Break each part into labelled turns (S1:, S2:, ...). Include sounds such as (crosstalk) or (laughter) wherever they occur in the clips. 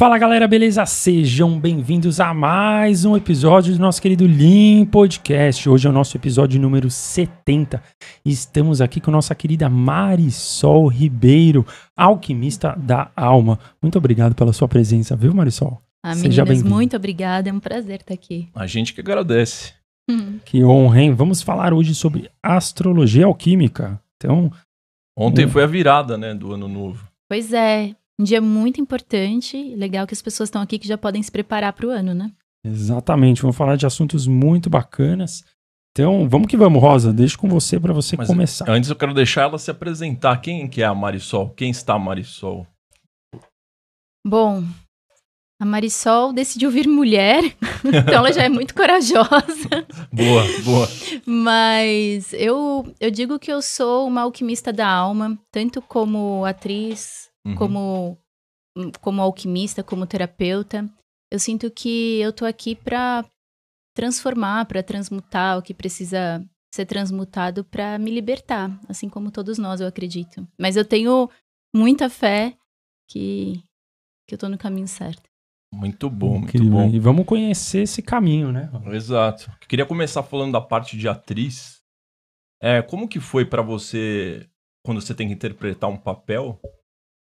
S1: Fala galera, beleza? Sejam bem-vindos a mais um episódio do nosso querido Lean Podcast. Hoje é o nosso episódio número 70. Estamos aqui com nossa querida Marisol Ribeiro, alquimista da alma. Muito obrigado pela sua presença, viu, Marisol? Ah, Seja meninas,
S2: muito obrigada, é um prazer estar aqui.
S3: A gente que agradece.
S2: Hum.
S1: Que honra, hein? Vamos falar hoje sobre astrologia alquímica. Então.
S3: Ontem um... foi a virada, né, do ano novo.
S2: Pois é, um dia muito importante. Legal que as pessoas estão aqui que já podem se preparar para o ano, né?
S1: Exatamente. Vamos falar de assuntos muito bacanas. Então, vamos que vamos, Rosa. Deixo com você para você Mas começar.
S3: Antes eu quero deixar ela se apresentar. Quem que é a Marisol? Quem está a Marisol?
S2: Bom, a Marisol decidiu vir mulher, (laughs) então ela já é muito corajosa.
S4: (laughs) boa, boa.
S2: Mas eu, eu digo que eu sou uma alquimista da alma, tanto como atriz, uhum. como, hum, como alquimista, como terapeuta. Eu sinto que eu tô aqui para transformar, para transmutar o que precisa ser transmutado para me libertar, assim como todos nós, eu acredito. Mas eu tenho muita fé que, que eu tô no caminho certo.
S3: Muito bom, muito bom.
S1: E vamos conhecer esse caminho, né?
S3: Exato. Queria começar falando da parte de atriz. É, como que foi para você quando você tem que interpretar um papel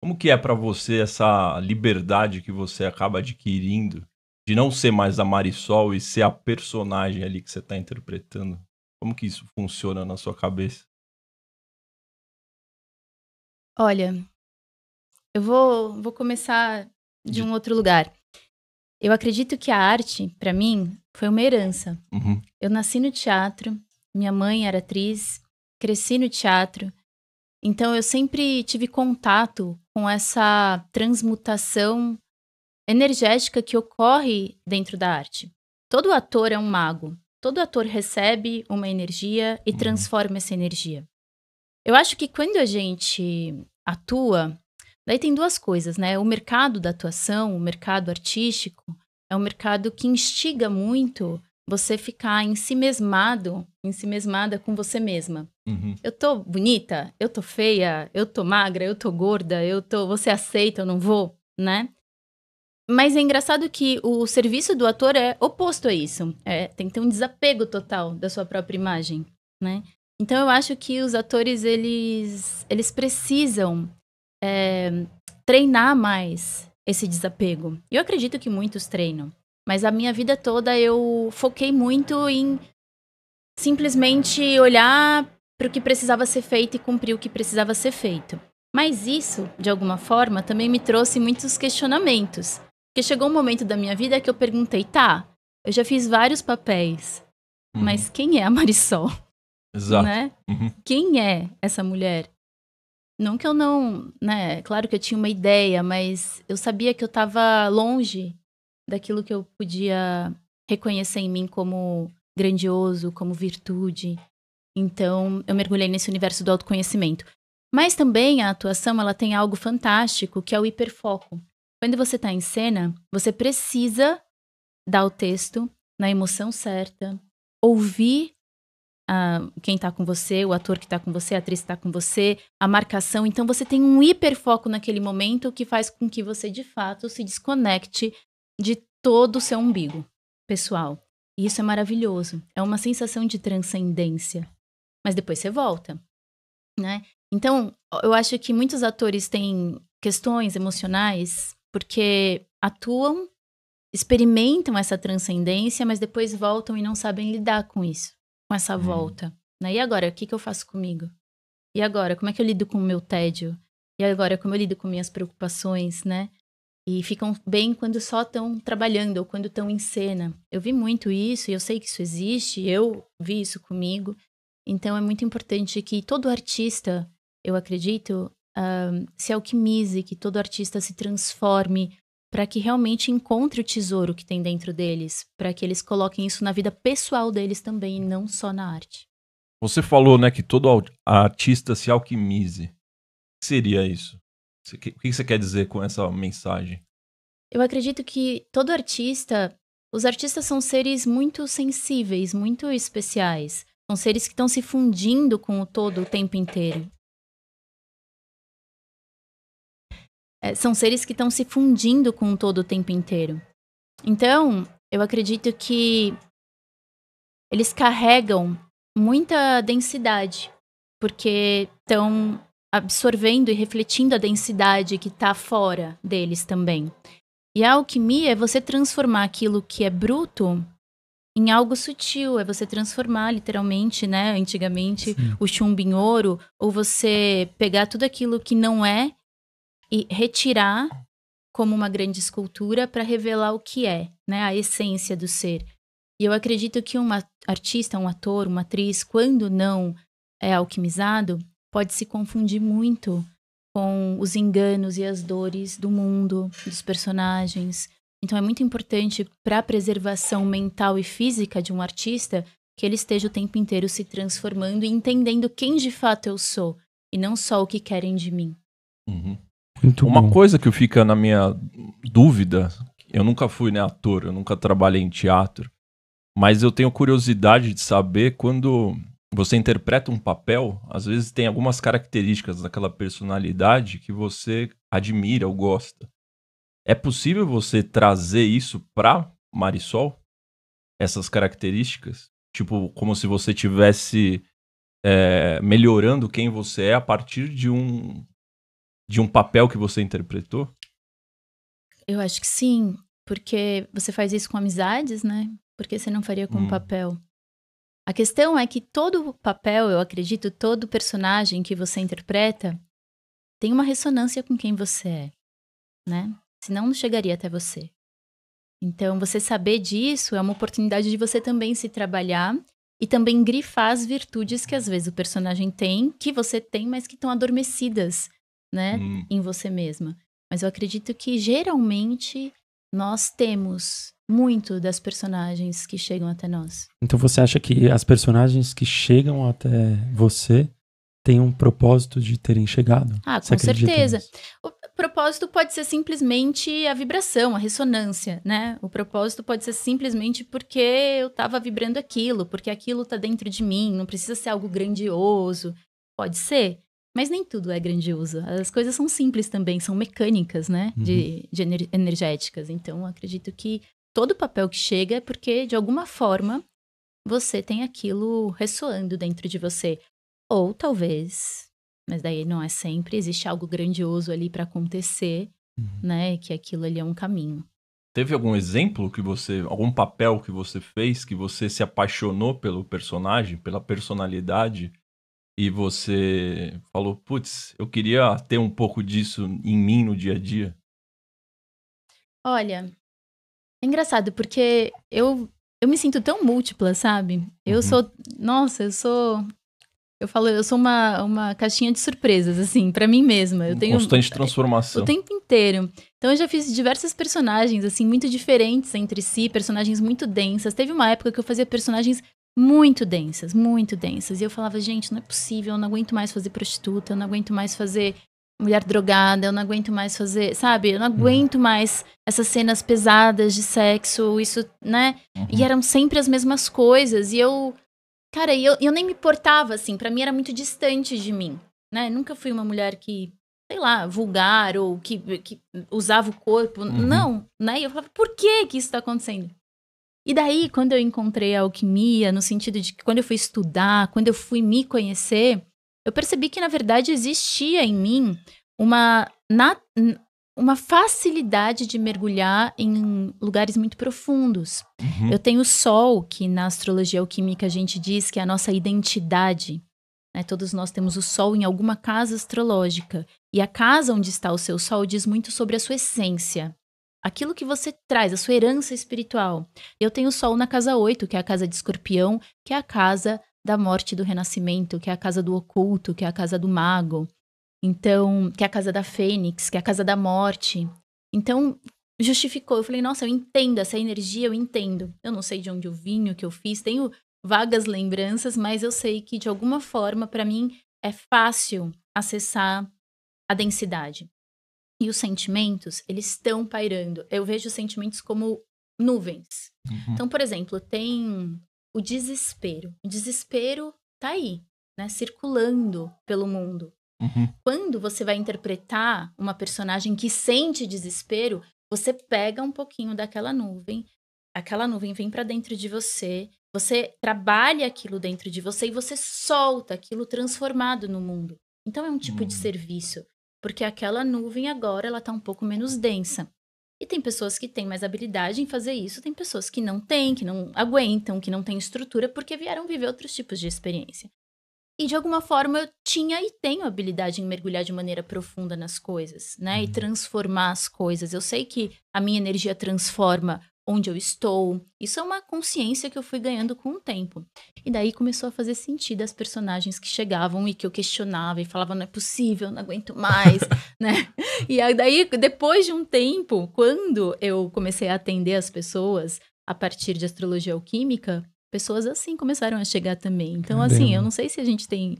S3: como que é para você essa liberdade que você acaba adquirindo de não ser mais a Marisol e ser a personagem ali que você está interpretando? Como que isso funciona na sua cabeça?
S2: Olha, eu vou, vou começar de um outro lugar. Eu acredito que a arte, para mim, foi uma herança. Uhum. Eu nasci no teatro, minha mãe era atriz, cresci no teatro, então eu sempre tive contato com essa transmutação energética que ocorre dentro da arte. Todo ator é um mago. Todo ator recebe uma energia e uhum. transforma essa energia. Eu acho que quando a gente atua, daí tem duas coisas, né? O mercado da atuação, o mercado artístico, é um mercado que instiga muito você ficar em si mesmado, em si mesmada com você mesma. Uhum. Eu tô bonita, eu tô feia, eu tô magra, eu tô gorda, eu tô. Você aceita, eu não vou, né? Mas é engraçado que o serviço do ator é oposto a isso. É, tem que ter um desapego total da sua própria imagem, né? Então eu acho que os atores eles eles precisam é, treinar mais esse desapego. Eu acredito que muitos treinam, mas a minha vida toda eu foquei muito em simplesmente olhar para o que precisava ser feito e cumprir o que precisava ser feito. Mas isso, de alguma forma, também me trouxe muitos questionamentos. Porque chegou um momento da minha vida que eu perguntei, tá, eu já fiz vários papéis, uhum. mas quem é a Marisol?
S4: Exato. Né? Uhum.
S2: Quem é essa mulher? Não que eu não, né? Claro que eu tinha uma ideia, mas eu sabia que eu estava longe daquilo que eu podia reconhecer em mim como grandioso, como virtude. Então, eu mergulhei nesse universo do autoconhecimento. Mas também a atuação, ela tem algo fantástico, que é o hiperfoco. Quando você está em cena, você precisa dar o texto na emoção certa, ouvir ah, quem está com você, o ator que está com você, a atriz que está com você, a marcação. Então você tem um hiperfoco naquele momento que faz com que você de fato se desconecte de todo o seu umbigo, pessoal. E isso é maravilhoso. É uma sensação de transcendência. Mas depois você volta, né? Então, eu acho que muitos atores têm questões emocionais porque atuam, experimentam essa transcendência, mas depois voltam e não sabem lidar com isso, com essa hum. volta. Né? E agora, o que, que eu faço comigo? E agora, como é que eu lido com o meu tédio? E agora, como eu lido com minhas preocupações, né? e ficam bem quando só estão trabalhando ou quando estão em cena. Eu vi muito isso e eu sei que isso existe, eu vi isso comigo. Então é muito importante que todo artista, eu acredito, uh, se alquimize, que todo artista se transforme para que realmente encontre o tesouro que tem dentro deles, para que eles coloquem isso na vida pessoal deles também, e não só na arte.
S3: Você falou, né, que todo artista se alquimize. O que seria isso? O que você quer dizer com essa mensagem?
S2: Eu acredito que todo artista, os artistas são seres muito sensíveis, muito especiais. São seres que estão se fundindo com o todo o tempo inteiro. É, são seres que estão se fundindo com o todo o tempo inteiro. Então, eu acredito que eles carregam muita densidade, porque estão absorvendo e refletindo a densidade que está fora deles também. E a alquimia é você transformar aquilo que é bruto em algo sutil, é você transformar literalmente, né, antigamente, Sim. o chumbo em ouro, ou você pegar tudo aquilo que não é e retirar como uma grande escultura para revelar o que é, né, a essência do ser. E eu acredito que um artista, um ator, uma atriz, quando não é alquimizado, pode se confundir muito com os enganos e as dores do mundo, dos personagens. Então é muito importante para a preservação mental e física de um artista que ele esteja o tempo inteiro se transformando e entendendo quem de fato eu sou e não só o que querem de mim.
S3: Uhum. Uma bom. coisa que fica na minha dúvida, eu nunca fui né, ator, eu nunca trabalhei em teatro, mas eu tenho curiosidade de saber quando você interpreta um papel, às vezes tem algumas características daquela personalidade que você admira ou gosta. É possível você trazer isso para Marisol? Essas características? Tipo, como se você tivesse é, melhorando quem você é a partir de um de um papel que você interpretou?
S2: Eu acho que sim, porque você faz isso com amizades, né? Porque você não faria com hum. papel. A questão é que todo papel, eu acredito, todo personagem que você interpreta tem uma ressonância com quem você é, né? Senão não chegaria até você. Então, você saber disso é uma oportunidade de você também se trabalhar e também grifar as virtudes que às vezes o personagem tem, que você tem, mas que estão adormecidas, né, hum. em você mesma. Mas eu acredito que geralmente nós temos muito das personagens que chegam até nós.
S1: Então você acha que as personagens que chegam até você têm um propósito de terem chegado? Ah, você com certeza.
S2: Nisso? O propósito pode ser simplesmente a vibração, a ressonância, né? O propósito pode ser simplesmente porque eu estava vibrando aquilo, porque aquilo está dentro de mim, não precisa ser algo grandioso. Pode ser. Mas nem tudo é grandioso. As coisas são simples também, são mecânicas, né? Uhum. De, de ener energéticas. Então, acredito que todo papel que chega é porque, de alguma forma, você tem aquilo ressoando dentro de você. Ou talvez, mas daí não é sempre, existe algo grandioso ali para acontecer, uhum. né? Que aquilo ali é um caminho.
S3: Teve algum exemplo que você, algum papel que você fez que você se apaixonou pelo personagem, pela personalidade e você falou, putz, eu queria ter um pouco disso em mim no dia a dia?
S2: Olha, é engraçado, porque eu, eu me sinto tão múltipla, sabe? Eu uhum. sou. Nossa, eu sou. Eu falo, eu sou uma, uma caixinha de surpresas, assim, para mim mesma. Eu tenho constante
S3: transformação. O tempo
S2: inteiro. Então eu já fiz diversas personagens, assim, muito diferentes entre si, personagens muito densas. Teve uma época que eu fazia personagens muito densas, muito densas. E eu falava, gente, não é possível, eu não aguento mais fazer prostituta, eu não aguento mais fazer mulher drogada, eu não aguento mais fazer, sabe? Eu não aguento uhum. mais essas cenas pesadas de sexo, isso, né? Uhum. E eram sempre as mesmas coisas. E eu, cara, eu, eu nem me portava assim, para mim era muito distante de mim, né? Nunca fui uma mulher que, sei lá, vulgar ou que, que usava o corpo, uhum. não, né? E eu falava, por que que isso tá acontecendo? E daí, quando eu encontrei a alquimia, no sentido de que quando eu fui estudar, quando eu fui me conhecer, eu percebi que, na verdade, existia em mim uma, na, uma facilidade de mergulhar em lugares muito profundos. Uhum. Eu tenho o sol, que na astrologia alquímica a gente diz que é a nossa identidade. Né? Todos nós temos o sol em alguma casa astrológica. E a casa onde está o seu sol diz muito sobre a sua essência aquilo que você traz, a sua herança espiritual. Eu tenho Sol na casa 8, que é a casa de Escorpião, que é a casa da morte e do renascimento, que é a casa do oculto, que é a casa do mago, então, que é a casa da fênix, que é a casa da morte. Então, justificou. Eu falei, nossa, eu entendo essa energia, eu entendo. Eu não sei de onde eu vim, o que eu fiz, tenho vagas lembranças, mas eu sei que de alguma forma para mim é fácil acessar a densidade. E os sentimentos, eles estão pairando. Eu vejo os sentimentos como nuvens. Uhum. Então, por exemplo, tem o desespero. O desespero tá aí, né? Circulando pelo mundo. Uhum. Quando você vai interpretar uma personagem que sente desespero, você pega um pouquinho daquela nuvem, aquela nuvem vem para dentro de você, você trabalha aquilo dentro de você e você solta aquilo transformado no mundo. Então é um tipo uhum. de hum. serviço, porque aquela nuvem agora ela tá um pouco menos densa. E tem pessoas que têm mais habilidade em fazer isso, tem pessoas que não têm, que não aguentam, que não têm estrutura, porque vieram viver outros tipos de experiência. E de alguma forma eu tinha e tenho habilidade em mergulhar de maneira profunda nas coisas, né? E uhum. transformar as coisas. Eu sei que a minha energia transforma onde eu estou. Isso é uma consciência que eu fui ganhando com o tempo. E daí começou a fazer sentido as personagens que chegavam e que eu questionava e falava não é possível, não aguento mais, (laughs) né? E aí daí depois de um tempo, quando eu comecei a atender as pessoas a partir de astrologia alquímica, pessoas assim começaram a chegar também. Então Caramba. assim, eu não sei se a gente tem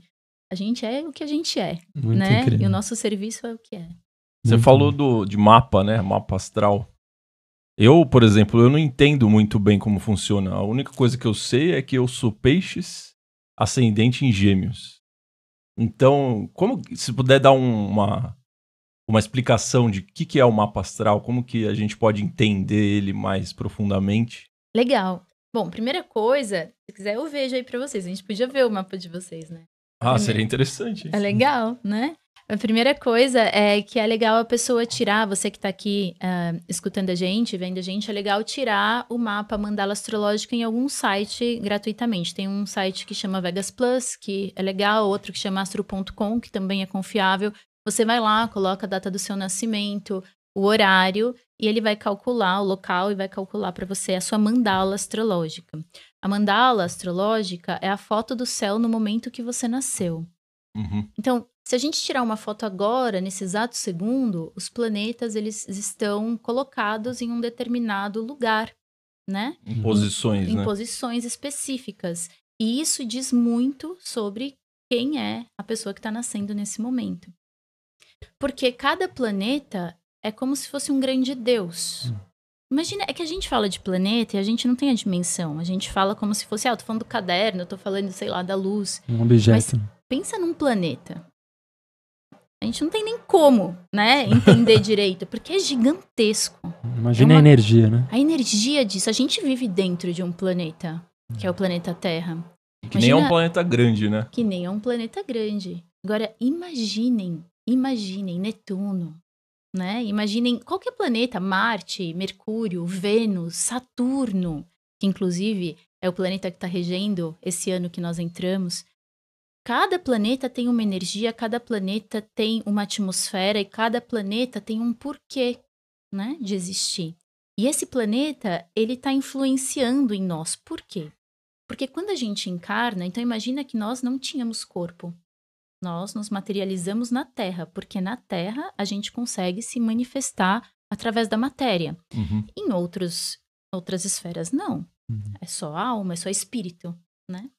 S2: a gente é o que a gente é, Muito né? Incrível. E o nosso serviço é o que é.
S3: Você falou do, de mapa, né? Mapa astral. Eu, por exemplo, eu não entendo muito bem como funciona. A única coisa que eu sei é que eu sou peixes ascendente em gêmeos. Então, como se puder dar uma, uma explicação de o que, que é o mapa astral, como que a gente pode entender ele mais profundamente?
S2: Legal. Bom, primeira coisa, se quiser eu vejo aí para vocês. A gente podia ver o mapa de vocês, né? Ah, seria
S3: interessante. Isso. É
S2: legal, né? A primeira coisa é que é legal a pessoa tirar, você que está aqui uh, escutando a gente, vendo a gente, é legal tirar o mapa mandala astrológico em algum site gratuitamente. Tem um site que chama Vegas Plus, que é legal, outro que chama astro.com, que também é confiável. Você vai lá, coloca a data do seu nascimento, o horário, e ele vai calcular o local e vai calcular para você a sua mandala astrológica. A mandala astrológica é a foto do céu no momento que você nasceu. Uhum. Então, se a gente tirar uma foto agora, nesse exato segundo, os planetas eles estão colocados em um determinado lugar, né?
S3: Em uhum. posições, em, né? Em
S2: posições específicas. E isso diz muito sobre quem é a pessoa que está nascendo nesse momento. Porque cada planeta é como se fosse um grande Deus. Hum. Imagina, é que a gente fala de planeta e a gente não tem a dimensão. A gente fala como se fosse, ah, eu tô falando do caderno, eu tô falando, sei lá, da luz.
S1: Um objeto. Mas
S2: pensa num planeta. A gente não tem nem como, né, entender (laughs) direito, porque é gigantesco. Imagina é uma... a energia, né? A energia disso. A gente vive dentro de um planeta, que é o planeta Terra. Que imagina... nem é um planeta
S3: grande, né?
S2: Que nem é um planeta grande. Agora, imaginem, imaginem Netuno, né? Imaginem qualquer planeta, Marte, Mercúrio, Vênus, Saturno, que inclusive é o planeta que está regendo esse ano que nós entramos. Cada planeta tem uma energia, cada planeta tem uma atmosfera e cada planeta tem um porquê, né, de existir. E esse planeta, ele está influenciando em nós. Por quê? Porque quando a gente encarna, então imagina que nós não tínhamos corpo. Nós nos materializamos na Terra, porque na Terra a gente consegue se manifestar através da matéria. Uhum. Em outros, outras esferas, não. Uhum. É só alma, é só espírito, né?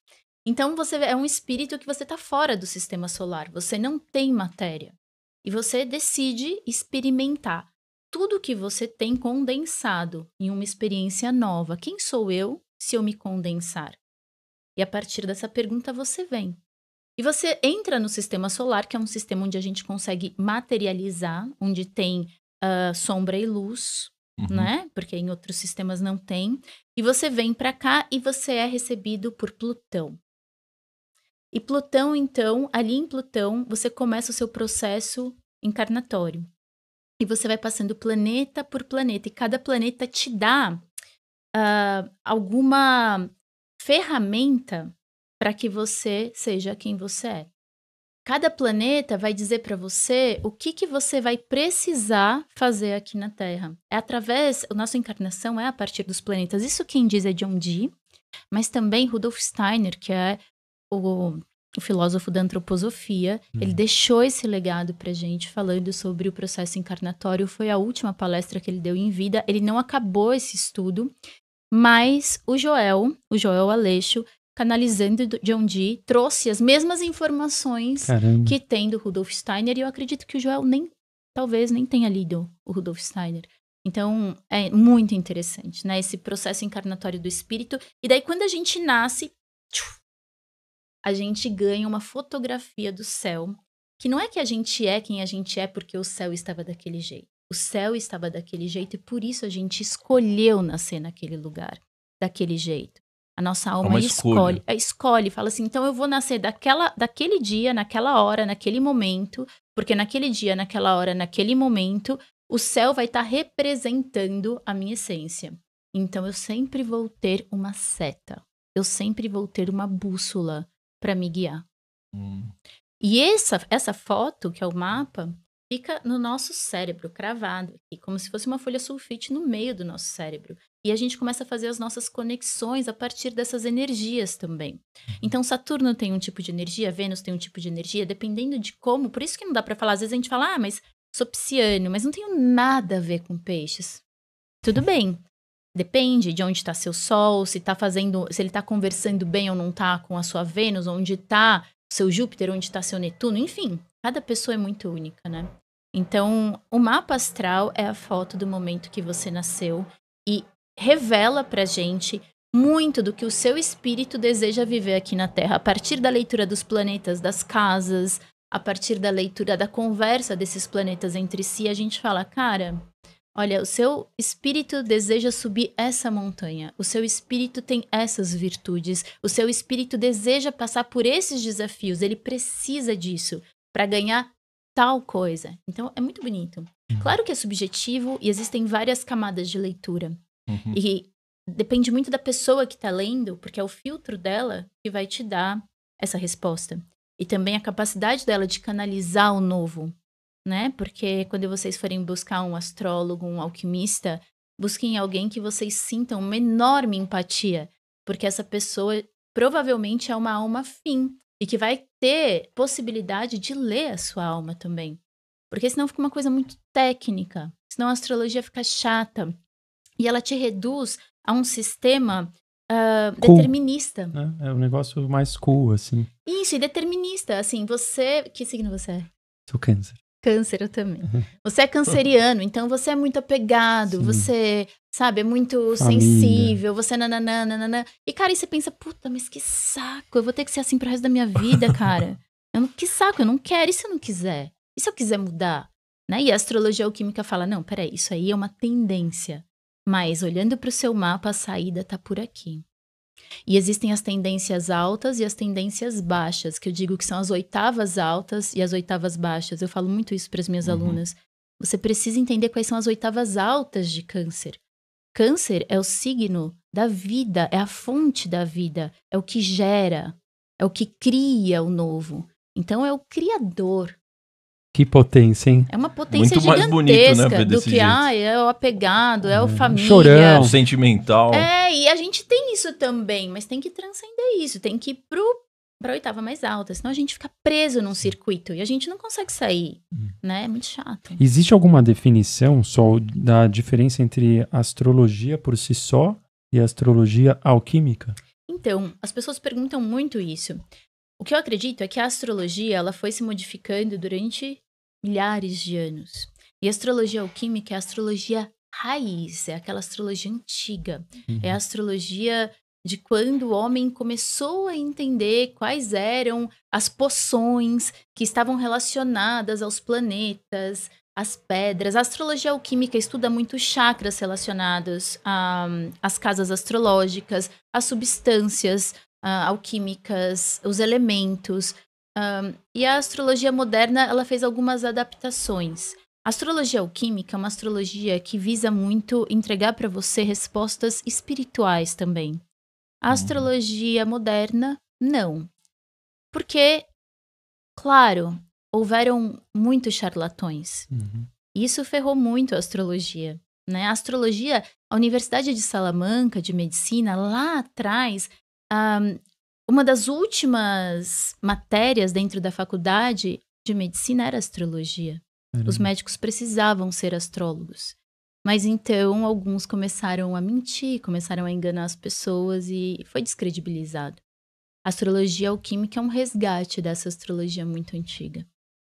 S2: Então você é um espírito que você está fora do sistema solar, você não tem matéria. E você decide experimentar tudo que você tem condensado em uma experiência nova. Quem sou eu se eu me condensar? E a partir dessa pergunta você vem. E você entra no sistema solar, que é um sistema onde a gente consegue materializar, onde tem uh, sombra e luz, uhum. né? Porque em outros sistemas não tem. E você vem para cá e você é recebido por Plutão. E Plutão, então, ali em Plutão, você começa o seu processo encarnatório. E você vai passando planeta por planeta, e cada planeta te dá uh, alguma ferramenta para que você seja quem você é. Cada planeta vai dizer para você o que, que você vai precisar fazer aqui na Terra. É através, a nossa encarnação é a partir dos planetas. Isso quem diz é John Dee, mas também Rudolf Steiner, que é o, o filósofo da antroposofia, hum. ele deixou esse legado pra gente falando sobre o processo encarnatório. Foi a última palestra que ele deu em vida. Ele não acabou esse estudo, mas o Joel, o Joel Aleixo, canalizando John Dee, trouxe as mesmas informações Caramba. que tem do Rudolf Steiner, e eu acredito que o Joel nem, talvez nem tenha lido o Rudolf Steiner. Então, é muito interessante, né? Esse processo encarnatório do espírito. E daí, quando a gente nasce, tchuf, a gente ganha uma fotografia do céu, que não é que a gente é quem a gente é porque o céu estava daquele jeito. O céu estava daquele jeito e por isso a gente escolheu nascer naquele lugar, daquele jeito. A nossa é alma é escolhe, escolhe, fala assim, então eu vou nascer daquela, daquele dia, naquela hora, naquele momento, porque naquele dia, naquela hora, naquele momento, o céu vai estar tá representando a minha essência. Então eu sempre vou ter uma seta, eu sempre vou ter uma bússola, para me guiar. Hum. E essa, essa foto, que é o mapa, fica no nosso cérebro, cravado aqui, como se fosse uma folha sulfite no meio do nosso cérebro. E a gente começa a fazer as nossas conexões a partir dessas energias também. Uhum. Então, Saturno tem um tipo de energia, Vênus tem um tipo de energia, dependendo de como. Por isso que não dá para falar. Às vezes a gente fala, ah, mas sou pisciano, mas não tenho nada a ver com peixes. Tudo bem, Depende de onde está seu sol, se está fazendo, se ele está conversando bem ou não está com a sua Vênus, onde está seu Júpiter, onde está seu Netuno, enfim, cada pessoa é muito única, né? Então, o mapa astral é a foto do momento que você nasceu e revela pra gente muito do que o seu espírito deseja viver aqui na Terra, a partir da leitura dos planetas, das casas, a partir da leitura da conversa desses planetas entre si, a gente fala, cara, Olha, o seu espírito deseja subir essa montanha, o seu espírito tem essas virtudes, o seu espírito deseja passar por esses desafios, ele precisa disso para ganhar tal coisa. Então é muito bonito. Uhum. Claro que é subjetivo e existem várias camadas de leitura. Uhum. E depende muito da pessoa que está lendo, porque é o filtro dela que vai te dar essa resposta. E também a capacidade dela de canalizar o novo né? Porque quando vocês forem buscar um astrólogo, um alquimista, busquem alguém que vocês sintam uma enorme empatia, porque essa pessoa provavelmente é uma alma fim e que vai ter possibilidade de ler a sua alma também. Porque senão fica uma coisa muito técnica, senão a astrologia fica chata e ela te reduz a um sistema uh, cool. determinista.
S1: É, é um negócio mais cool, assim.
S2: Isso, e determinista. Assim, você. Que signo você é? Sou câncer câncer também. Uhum. Você é canceriano, então você é muito apegado, Sim. você, sabe, é muito Família. sensível, você nananã, nananã. E, cara, aí você pensa, puta, mas que saco, eu vou ter que ser assim pro resto da minha vida, (laughs) cara. Eu não, que saco, eu não quero, e se eu não quiser? E se eu quiser mudar? Né? E a astrologia alquímica fala, não, peraí, isso aí é uma tendência. Mas olhando para o seu mapa, a saída tá por aqui. E existem as tendências altas e as tendências baixas, que eu digo que são as oitavas altas e as oitavas baixas. Eu falo muito isso para as minhas uhum. alunas. Você precisa entender quais são as oitavas altas de câncer. Câncer é o signo da vida, é a fonte da vida, é o que gera, é o que cria o novo. Então é o criador,
S3: que potência, hein?
S1: É uma potência Muito gigantesca mais bonito, né, do que, ah,
S2: é o apegado, é, é o hum. família. Chorão.
S3: Sentimental. É,
S2: e a gente tem isso também, mas tem que transcender isso, tem que ir pro, pra oitava mais alta, senão a gente fica preso num circuito e a gente não consegue sair, hum. né? É muito chato.
S1: Existe alguma definição, só da diferença entre astrologia por si só e astrologia alquímica?
S2: Então, as pessoas perguntam muito isso. O que eu acredito é que a astrologia ela foi se modificando durante milhares de anos. E astrologia alquímica é a astrologia raiz, é aquela astrologia antiga, uhum. é a uhum. astrologia de quando o homem começou a entender quais eram as poções que estavam relacionadas aos planetas, às pedras. A astrologia alquímica estuda muito chakras relacionados às casas astrológicas, às substâncias ah, alquímicas, os elementos. Um, e a astrologia moderna ela fez algumas adaptações. A astrologia alquímica é uma astrologia que visa muito entregar para você respostas espirituais também. A uhum. astrologia moderna, não. Porque, claro, houveram muitos charlatões. Uhum. Isso ferrou muito a astrologia. Né? A astrologia, a Universidade de Salamanca, de Medicina, lá atrás, um, uma das últimas matérias dentro da faculdade de medicina era astrologia. Os médicos precisavam ser astrólogos. Mas então alguns começaram a mentir, começaram a enganar as pessoas e foi descredibilizado. A astrologia alquímica é um resgate dessa astrologia muito antiga.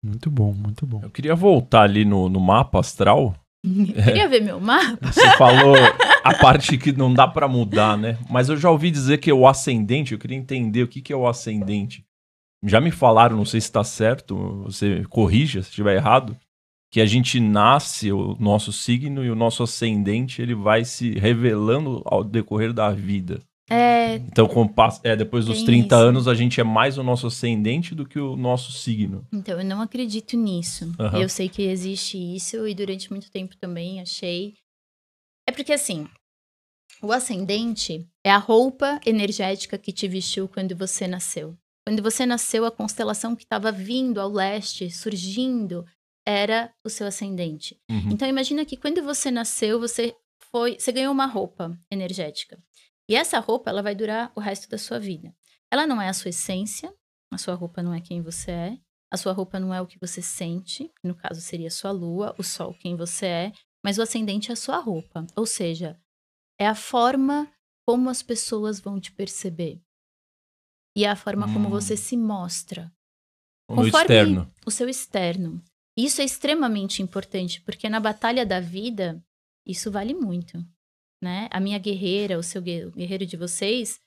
S3: Muito bom, muito bom. Eu queria voltar ali no, no mapa astral,
S2: (laughs) Queria ver meu mapa. Você
S3: falou a parte que não dá para mudar, né? Mas eu já ouvi dizer que é o ascendente, eu queria entender o que, que é o ascendente. Já me falaram, não sei se está certo, você corrija se estiver errado, que a gente nasce, o nosso signo e o nosso ascendente, ele vai se revelando ao decorrer da vida. É. Então, com, é, depois dos 30 isso. anos, a gente é mais o nosso ascendente do que o nosso signo.
S2: Então, eu não acredito nisso. Uhum. Eu sei que existe isso e durante muito tempo também achei. É porque, assim, o ascendente é a roupa energética que te vestiu quando você nasceu. Quando você nasceu, a constelação que estava vindo ao leste, surgindo, era o seu ascendente. Uhum. Então, imagina que quando você nasceu, você foi, você ganhou uma roupa energética. E essa roupa, ela vai durar o resto da sua vida. Ela não é a sua essência, a sua roupa não é quem você é, a sua roupa não é o que você sente, no caso seria a sua lua, o sol quem você é, mas o ascendente é a sua roupa. Ou seja, é a forma como as pessoas vão te perceber. E é a forma hum. como você hum. se mostra. O Conforme externo. o seu externo. Isso é extremamente importante, porque na batalha da vida, isso vale muito né? A minha guerreira, o seu guerreiro de vocês,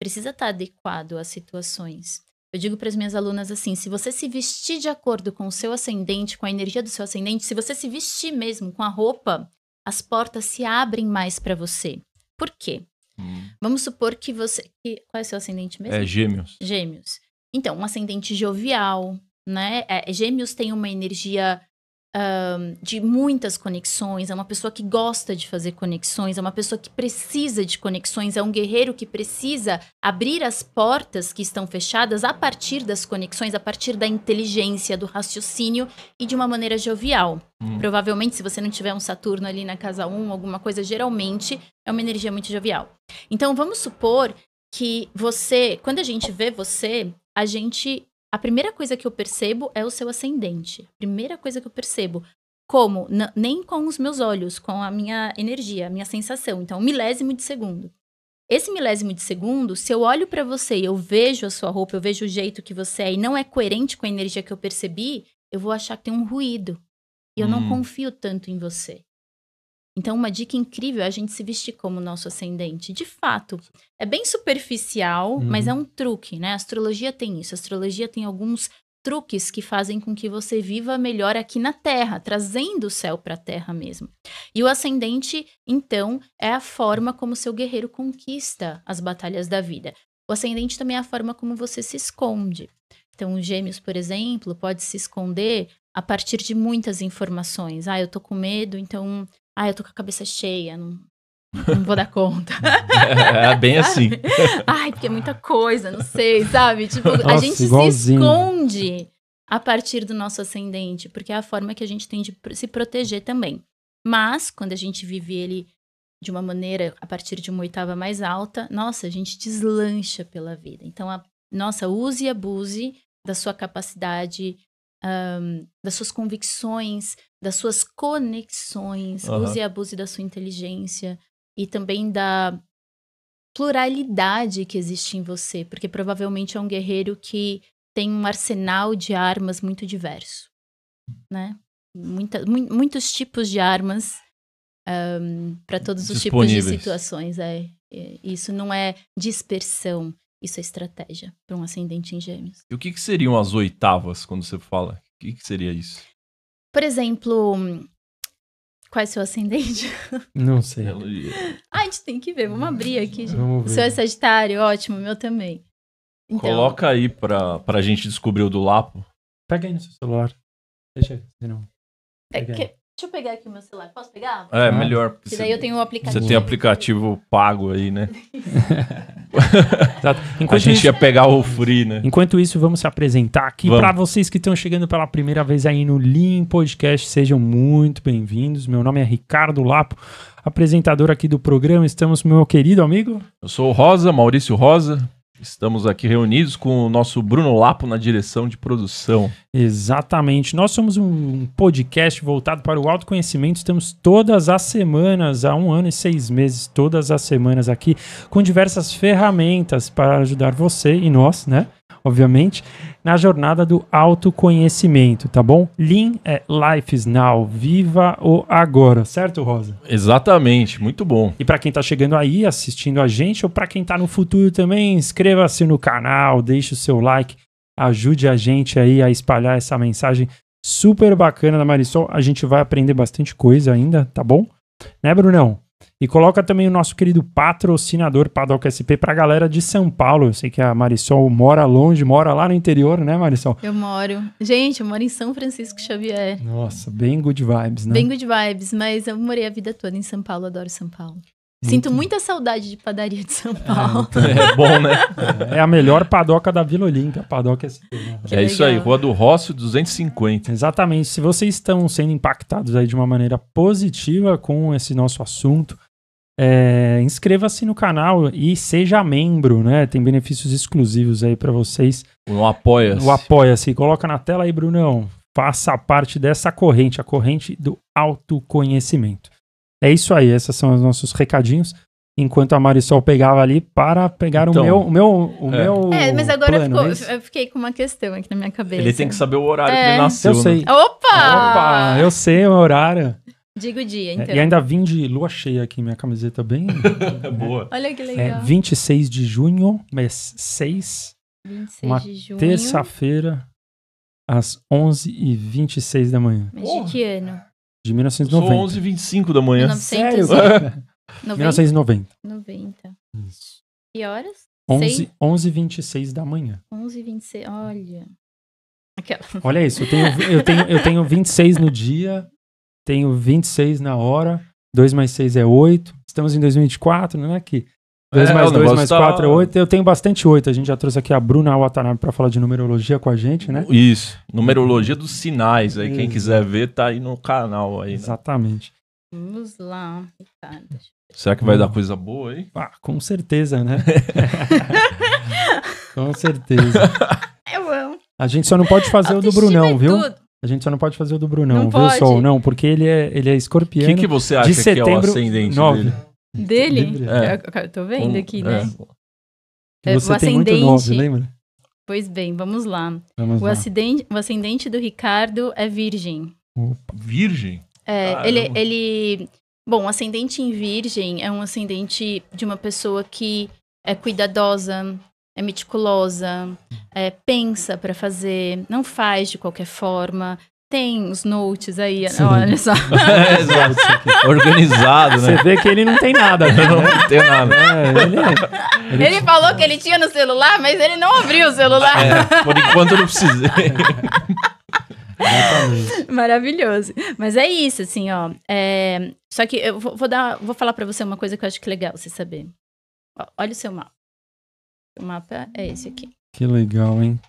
S2: precisa estar tá adequado às situações. Eu digo para as minhas alunas assim: se você se vestir de acordo com o seu ascendente, com a energia do seu ascendente, se você se vestir mesmo com a roupa, as portas se abrem mais para você. Por quê? Hum. Vamos supor que você. Que, qual é o seu ascendente mesmo? É Gêmeos. Gêmeos. Então, um ascendente jovial, né? É, gêmeos tem uma energia um, de muitas conexões, é uma pessoa que gosta de fazer conexões, é uma pessoa que precisa de conexões, é um guerreiro que precisa abrir as portas que estão fechadas a partir das conexões, a partir da inteligência, do raciocínio e de uma maneira jovial. Hum. Provavelmente, se você não tiver um Saturno ali na casa 1, alguma coisa, geralmente é uma energia muito jovial. Então, vamos supor que você, quando a gente vê você, a gente a primeira coisa que eu percebo é o seu ascendente. Primeira coisa que eu percebo. Como? N nem com os meus olhos, com a minha energia, a minha sensação. Então, milésimo de segundo. Esse milésimo de segundo, se eu olho para você e eu vejo a sua roupa, eu vejo o jeito que você é e não é coerente com a energia que eu percebi, eu vou achar que tem um ruído. E eu hum. não confio tanto em você. Então, uma dica incrível é a gente se vestir como nosso ascendente. De fato, é bem superficial, uhum. mas é uhum. um truque, né? A astrologia tem isso. A astrologia tem alguns truques que fazem com que você viva melhor aqui na Terra, trazendo o céu para a Terra mesmo. E o ascendente, então, é a forma como seu guerreiro conquista as batalhas da vida. O ascendente também é a forma como você se esconde. Então, os gêmeos, por exemplo, pode se esconder a partir de muitas informações. Ah, eu tô com medo, então ah, eu tô com a cabeça cheia, não, (laughs) não vou dar conta. É, é bem assim. (laughs) Ai, porque é muita coisa, não sei, sabe? Tipo, Nossa, a gente igualzinho. se esconde a partir do nosso ascendente, porque é a forma que a gente tem de se proteger também. Mas, quando a gente vive ele de uma maneira, a partir de uma oitava mais alta, nossa, a gente deslancha pela vida. Então, a, nossa, use e abuse da sua capacidade um, das suas convicções, das suas conexões, uhum. use e abuse da sua inteligência e também da pluralidade que existe em você, porque provavelmente é um guerreiro que tem um arsenal de armas muito diverso, né? Muita, mu muitos tipos de armas um, para todos os tipos de situações, é. Isso não é dispersão, isso é estratégia para um ascendente em gêmeos.
S3: E o que, que, seriam as oitavas quando você fala? O que, que seria isso?
S2: Por exemplo, qual é seu ascendente? (laughs) Não sei. ah, a gente tem que ver, vamos abrir aqui. Gente. Vamos ver. O seu é Sagitário, ótimo, meu também. Então... Coloca
S3: aí pra, pra gente descobrir o do Lapo. Pega aí no seu celular.
S1: Deixa é aí, senão.
S2: Pega é que... Deixa eu pegar aqui o meu celular. Posso pegar? É, ah, melhor. Porque daí eu tenho o um aplicativo. Você tem
S3: aplicativo pago aí, né? (laughs) Enquanto a gente isso... ia pegar o free, né?
S1: Enquanto isso, vamos se apresentar aqui. Para vocês que estão chegando pela primeira vez aí no Lean Podcast, sejam muito bem-vindos. Meu nome é Ricardo Lapo, apresentador aqui do programa. Estamos com meu querido amigo.
S3: Eu sou o Rosa, Maurício Rosa, Estamos aqui reunidos com o nosso Bruno Lapo na direção de produção. Exatamente. Nós somos
S1: um podcast voltado para o autoconhecimento. Estamos todas as semanas, há um ano e seis meses, todas as semanas aqui, com diversas ferramentas para ajudar você e nós, né? obviamente, na jornada do autoconhecimento, tá bom? Lean é Life is Now, viva o agora, certo, Rosa?
S3: Exatamente, muito
S1: bom. E para quem está chegando aí, assistindo a gente, ou para quem está no futuro também, inscreva-se no canal, deixe o seu like, ajude a gente aí a espalhar essa mensagem super bacana da Marisol. A gente vai aprender bastante coisa ainda, tá bom? Né, Brunão? E coloca também o nosso querido patrocinador Paddock SP para a galera de São Paulo. Eu sei que a Marisol mora longe, mora lá no interior, né, Marisol?
S2: Eu moro. Gente, eu moro em São Francisco Xavier.
S1: Nossa, bem good vibes, né? Bem
S2: good vibes, mas eu morei a vida toda em São Paulo, adoro São Paulo. Sinto muita saudade de padaria de São é, Paulo.
S1: É, é bom, né? É, é a melhor padoca da Vila Olímpia, a padoca SP. Né?
S3: É legal. isso aí, Rua do Rócio 250. Exatamente.
S1: Se vocês estão sendo impactados aí de uma maneira positiva com esse nosso assunto, é, inscreva-se no canal e seja membro, né? Tem benefícios exclusivos aí para vocês. O Apoia-se. O Apoia-se. Coloca na tela aí, Brunão. Faça parte dessa corrente, a corrente do autoconhecimento. É isso aí, esses são os nossos recadinhos. Enquanto a Marisol pegava ali para pegar então, o meu. O meu, o é. meu é, mas agora plano, é
S2: eu fiquei com uma questão aqui na minha cabeça. Ele tem que saber o horário é. que ele é. nasceu. Eu sei. Né? Opa! Opa! Eu
S1: sei o horário.
S2: Digo o dia, é, então. É, e ainda
S1: vim de lua cheia aqui, minha camiseta bem. (laughs) Boa. Olha que legal. É 26 de junho, mês 6.
S3: 26 uma de junho.
S1: Terça-feira, às 11h26 da manhã. Mas de que ano? De 1990. São 11
S3: h 25 da
S1: manhã. 900... Sério? 90? 1990.
S2: 90. Isso. Que horas? 11,
S1: h 26
S2: da manhã. 11 h 26, olha. Aquela. (laughs) Olha isso, eu tenho, eu, tenho, eu tenho
S1: 26 no dia, tenho 26 na hora, 2 mais 6 é 8, estamos em 2024, não é que 2 é, mais 2 mais 4 tá é 8. Eu tenho bastante 8. A gente já trouxe aqui a Bruna Watanabe para falar de numerologia com a gente, né? Isso. Numerologia
S3: dos sinais. Aí, quem quiser ver, tá aí no canal. Aí, né? Exatamente.
S2: Vamos lá, Ricardo.
S3: Será que vai hum. dar coisa boa aí? Ah, com certeza, né? (laughs)
S1: com certeza. Eu amo. A gente só não pode fazer o do Brunão, é viu? Tudo. A gente só não pode fazer o do Brunão, não viu, pode. Sol? Não, porque ele é, ele é escorpião. O que, que você acha de setembro, que é o ascendente 9. dele?
S2: Dele? É. Eu tô vendo aqui, né? É. Você o tem ascendente. muito novo lembra? Pois bem, vamos lá. Vamos o, lá. Acidente, o ascendente do Ricardo é virgem.
S3: Opa. Virgem? É, ah, ele, eu...
S2: ele. Bom, ascendente em virgem é um ascendente de uma pessoa que é cuidadosa, é meticulosa, é, pensa para fazer, não faz de qualquer forma, tem os notes aí, Sim. olha só. (laughs)
S3: É, Organizado, né? Você vê que ele não tem nada. Não, né? não tem nada. É, ele, é- ele, ele,
S2: falou que ele tinha no celular, mas ele não abriu o celular. É, por
S3: enquanto eu não precisei.
S2: Maravilhoso. Mas é isso, assim, ó. É... Só que eu vou, vou dar, vou falar para você uma coisa que eu acho que é legal você saber. Ó, olha o seu mapa. O mapa é esse aqui.
S1: Que legal, hein?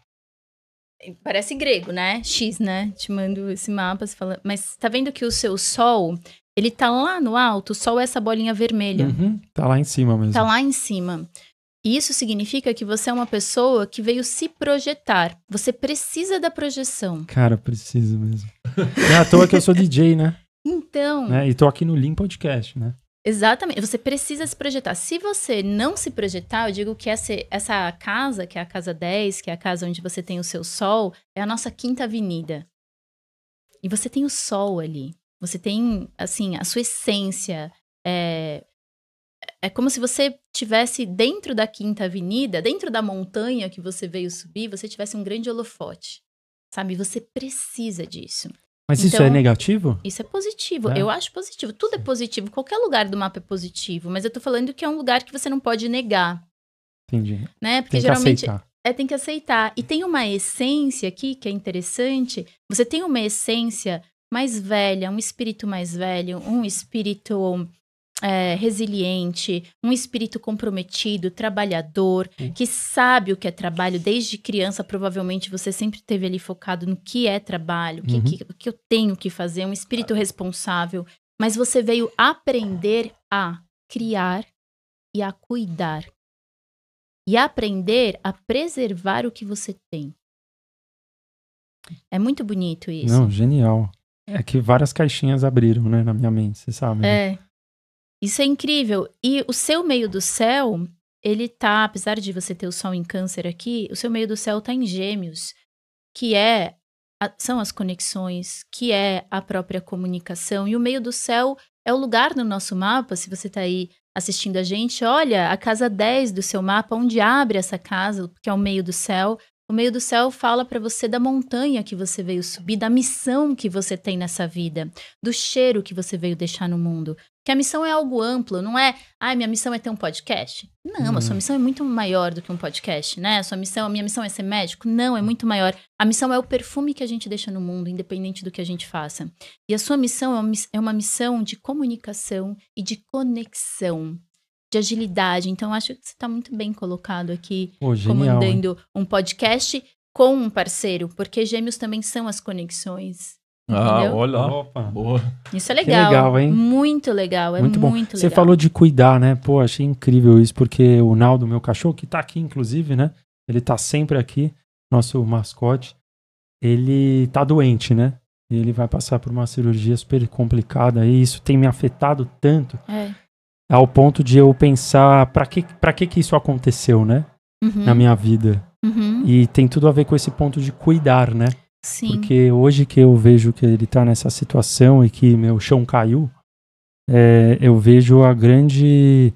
S2: Parece grego, né? X, né? Te mando esse mapa, você fala. Mas tá vendo que o seu sol, ele tá lá no alto, o sol é essa bolinha vermelha. Uhum,
S1: tá lá em cima mesmo. Tá
S2: lá em cima. E isso significa que você é uma pessoa que veio se projetar. Você precisa da projeção.
S1: Cara, preciso mesmo. Não é à toa que eu sou DJ, né? (laughs)
S2: Então. Né?
S1: E tô aqui no Lean Podcast, né?
S2: Exatamente. Você precisa se projetar. Se você não se projetar, eu digo que essa, essa casa, que é a casa 10, que é a casa onde você tem o seu sol, é a nossa quinta avenida. E você tem o sol ali. Você tem, assim, a sua essência. É, é como se você tivesse dentro da quinta avenida, dentro da montanha que você veio subir, você tivesse um grande holofote. Sabe? Você precisa disso. Mas então, isso é então, negativo? Isso é positivo. É. Eu acho positivo. Tudo é positivo. Qualquer lugar do mapa é positivo. Mas eu tô falando que é um lugar que você não pode negar. Entendi. Né? Porque tem geralmente. Aceitar. É, tem que aceitar. E tem uma essência aqui que é interessante. Você tem uma essência mais velha, um espírito mais velho, um espírito é, resiliente, um espírito comprometido, trabalhador, que sabe o que é trabalho. Desde criança, provavelmente você sempre teve ali focado no que é trabalho, o uhum. que, que, que, eu tenho que fazer, um espírito responsável. Mas você veio aprender a criar e a cuidar. E aprender a preservar o que você tem. É muito bonito isso. Não, genial.
S1: É, é que várias caixinhas abriram, né, na minha mente, você sabe. Né?
S2: É. Isso é incrível. E o seu meio do céu, ele tá, apesar de você ter o sol em câncer aqui, o seu meio do céu tá em gêmeos, que é a, são as conexões, que é a própria comunicação. E o meio do céu é o lugar no nosso mapa, se você tá aí assistindo a gente, olha a casa 10 do seu mapa, onde abre essa casa, que é o meio do céu. O meio do céu fala para você da montanha que você veio subir, da missão que você tem nessa vida, do cheiro que você veio deixar no mundo, que a missão é algo amplo, não é, ai, minha missão é ter um podcast. Não, hum. a sua uhum. missão é muito maior do que um podcast, né? A sua missão, a minha missão é ser médico? Não, é muito maior. A missão é o perfume que a gente deixa no mundo, independente do que a gente faça. E a sua missão é uma, é uma missão de comunicação e de conexão de agilidade. Então, acho que você está muito bem colocado aqui, oh, genial, comandando hein? um podcast com um parceiro, porque gêmeos também são as conexões.
S1: Ah, entendeu? olha.
S3: Opa. Boa.
S2: Isso é legal. Que legal, hein? Muito legal. É muito, bom. Muito Você falou de
S1: cuidar, né? Pô, achei incrível isso, porque o Naldo, meu cachorro, que tá aqui, inclusive, né? Ele tá sempre aqui, nosso mascote. Ele tá doente, né? Ele vai passar por uma cirurgia super complicada e isso tem me afetado tanto. É. Ao ponto de eu pensar para que, pra que que isso aconteceu, né? Uhum. Na minha vida. Uhum. E tem tudo a ver com esse ponto de cuidar, né? Sim. Porque hoje que eu vejo que ele está nessa situação e que meu chão caiu, é, eu vejo a grande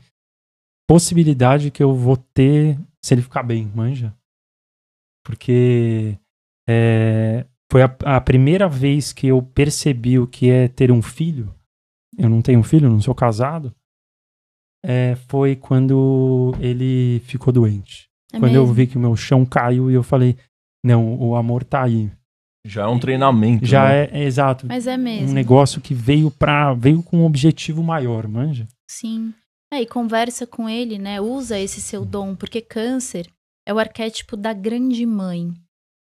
S1: possibilidade que eu vou ter se ele ficar bem, manja. Porque é, foi a, a, primeira vez que eu percebi o que é ter um filho. Eu não tenho um filho, não sou casado. É, foi quando ele ficou doente. É quando mesmo? eu vi que o meu chão caiu e eu falei: não, o amor tá aí. Já é um
S3: treinamento. Já né? é, é, exato.
S2: Mas é mesmo. Um
S1: negócio que veio para veio com um objetivo maior, manja.
S2: Sim. É, e conversa com ele, né? Usa esse seu hum. dom, porque câncer é o arquétipo da grande mãe.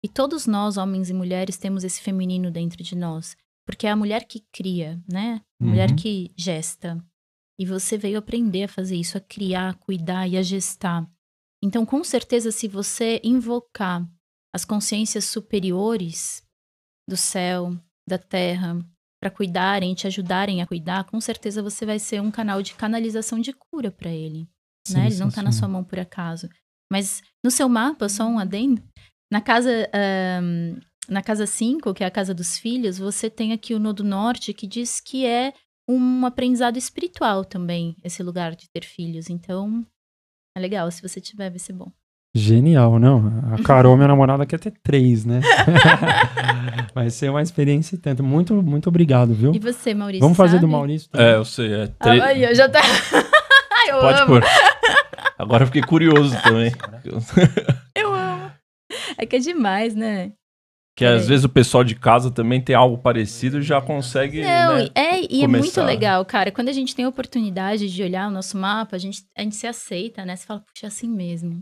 S2: E todos nós, homens e mulheres, temos esse feminino dentro de nós. Porque é a mulher que cria, né? A uhum. mulher que gesta. E você veio aprender a fazer isso, a criar, a cuidar e a gestar. Então, com certeza, se você invocar as consciências superiores, do céu, da terra, para cuidarem, te ajudarem a cuidar, com certeza você vai ser um canal de canalização de cura para ele. Né? Sim, né? Ele sim, não está na sua mão por acaso. Mas no seu mapa, só um adendo, na casa um, ah, na casa 5, que é a casa dos filhos, você tem aqui o nodo norte que diz que é um aprendizado espiritual também, esse lugar de ter filhos. Então, é legal, se você tiver, vai ser bom.
S1: Genial, não. A uhum. Carol, minha namorada, quer ter três, né? (laughs) Vai ser uma experiência e tanto.
S3: Muito, muito obrigado, viu?
S1: E
S2: você, Maurício? Vamos fazer sabe? do Maurício
S1: é, também. É, eu sei. É ah, tre...
S2: ah, eu já tá. (laughs) eu Pode amo. pôr.
S3: Agora eu fiquei curioso também. (laughs)
S2: eu amo. É que é demais, né?
S3: Que às vezes o pessoal de casa também tem algo parecido e já consegue. Não, é, né, é, e começar. é muito legal,
S2: cara. Quando a gente tem a oportunidade de olhar o nosso mapa, a gente, a gente se aceita, né? Você fala, puxa, é assim mesmo.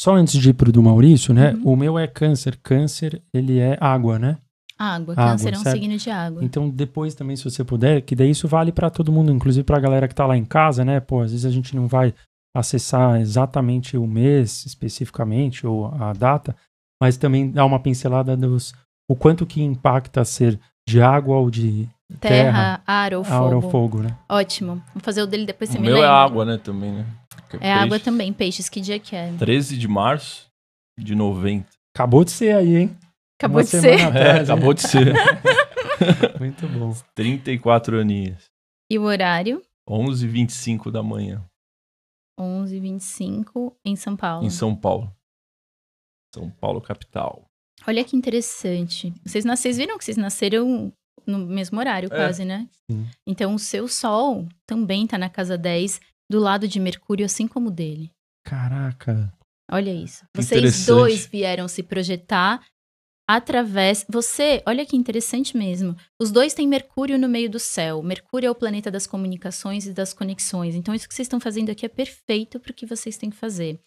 S1: Só antes de ir pro do Maurício, né? Uhum. O meu é câncer. Câncer, ele é água, né? Água, câncer é um certo? signo de água. Então, depois também, se você puder, que daí isso vale para todo mundo, inclusive pra galera que tá lá em casa, né? Pô, às vezes a gente não vai acessar exatamente o mês especificamente ou a data, mas também dá uma pincelada dos o quanto que impacta ser de água ou de terra, terra ar ou fogo. Ar ou fogo né?
S2: Ótimo. Vou fazer o dele depois você o me meu é lembra. é
S3: água, né, também, né? É peixe. água
S2: também, peixes. Que dia que é?
S3: 13 de março de 90. Acabou de ser aí, hein? Acabou Uma de ser. é, né? acabou de ser.
S2: (laughs)
S3: Muito bom. 34 aninhas.
S2: E o horário?
S3: 11h25 da manhã.
S2: 11h25 em São Paulo. Em São
S3: Paulo. São Paulo, capital.
S2: Olha que interessante. Vocês, nas... vocês viram que vocês nasceram no mesmo horário, é. quase, né? Sim. Então, o seu sol também tá na casa 10 do lado de Mercúrio, assim como dele.
S1: Caraca.
S2: Olha isso. Vocês dois vieram se projetar através. Você, olha que interessante mesmo. Os dois têm Mercúrio no meio do céu. Mercúrio é o planeta das comunicações e das conexões. Então, isso que vocês estão fazendo aqui é perfeito para o que vocês têm que fazer.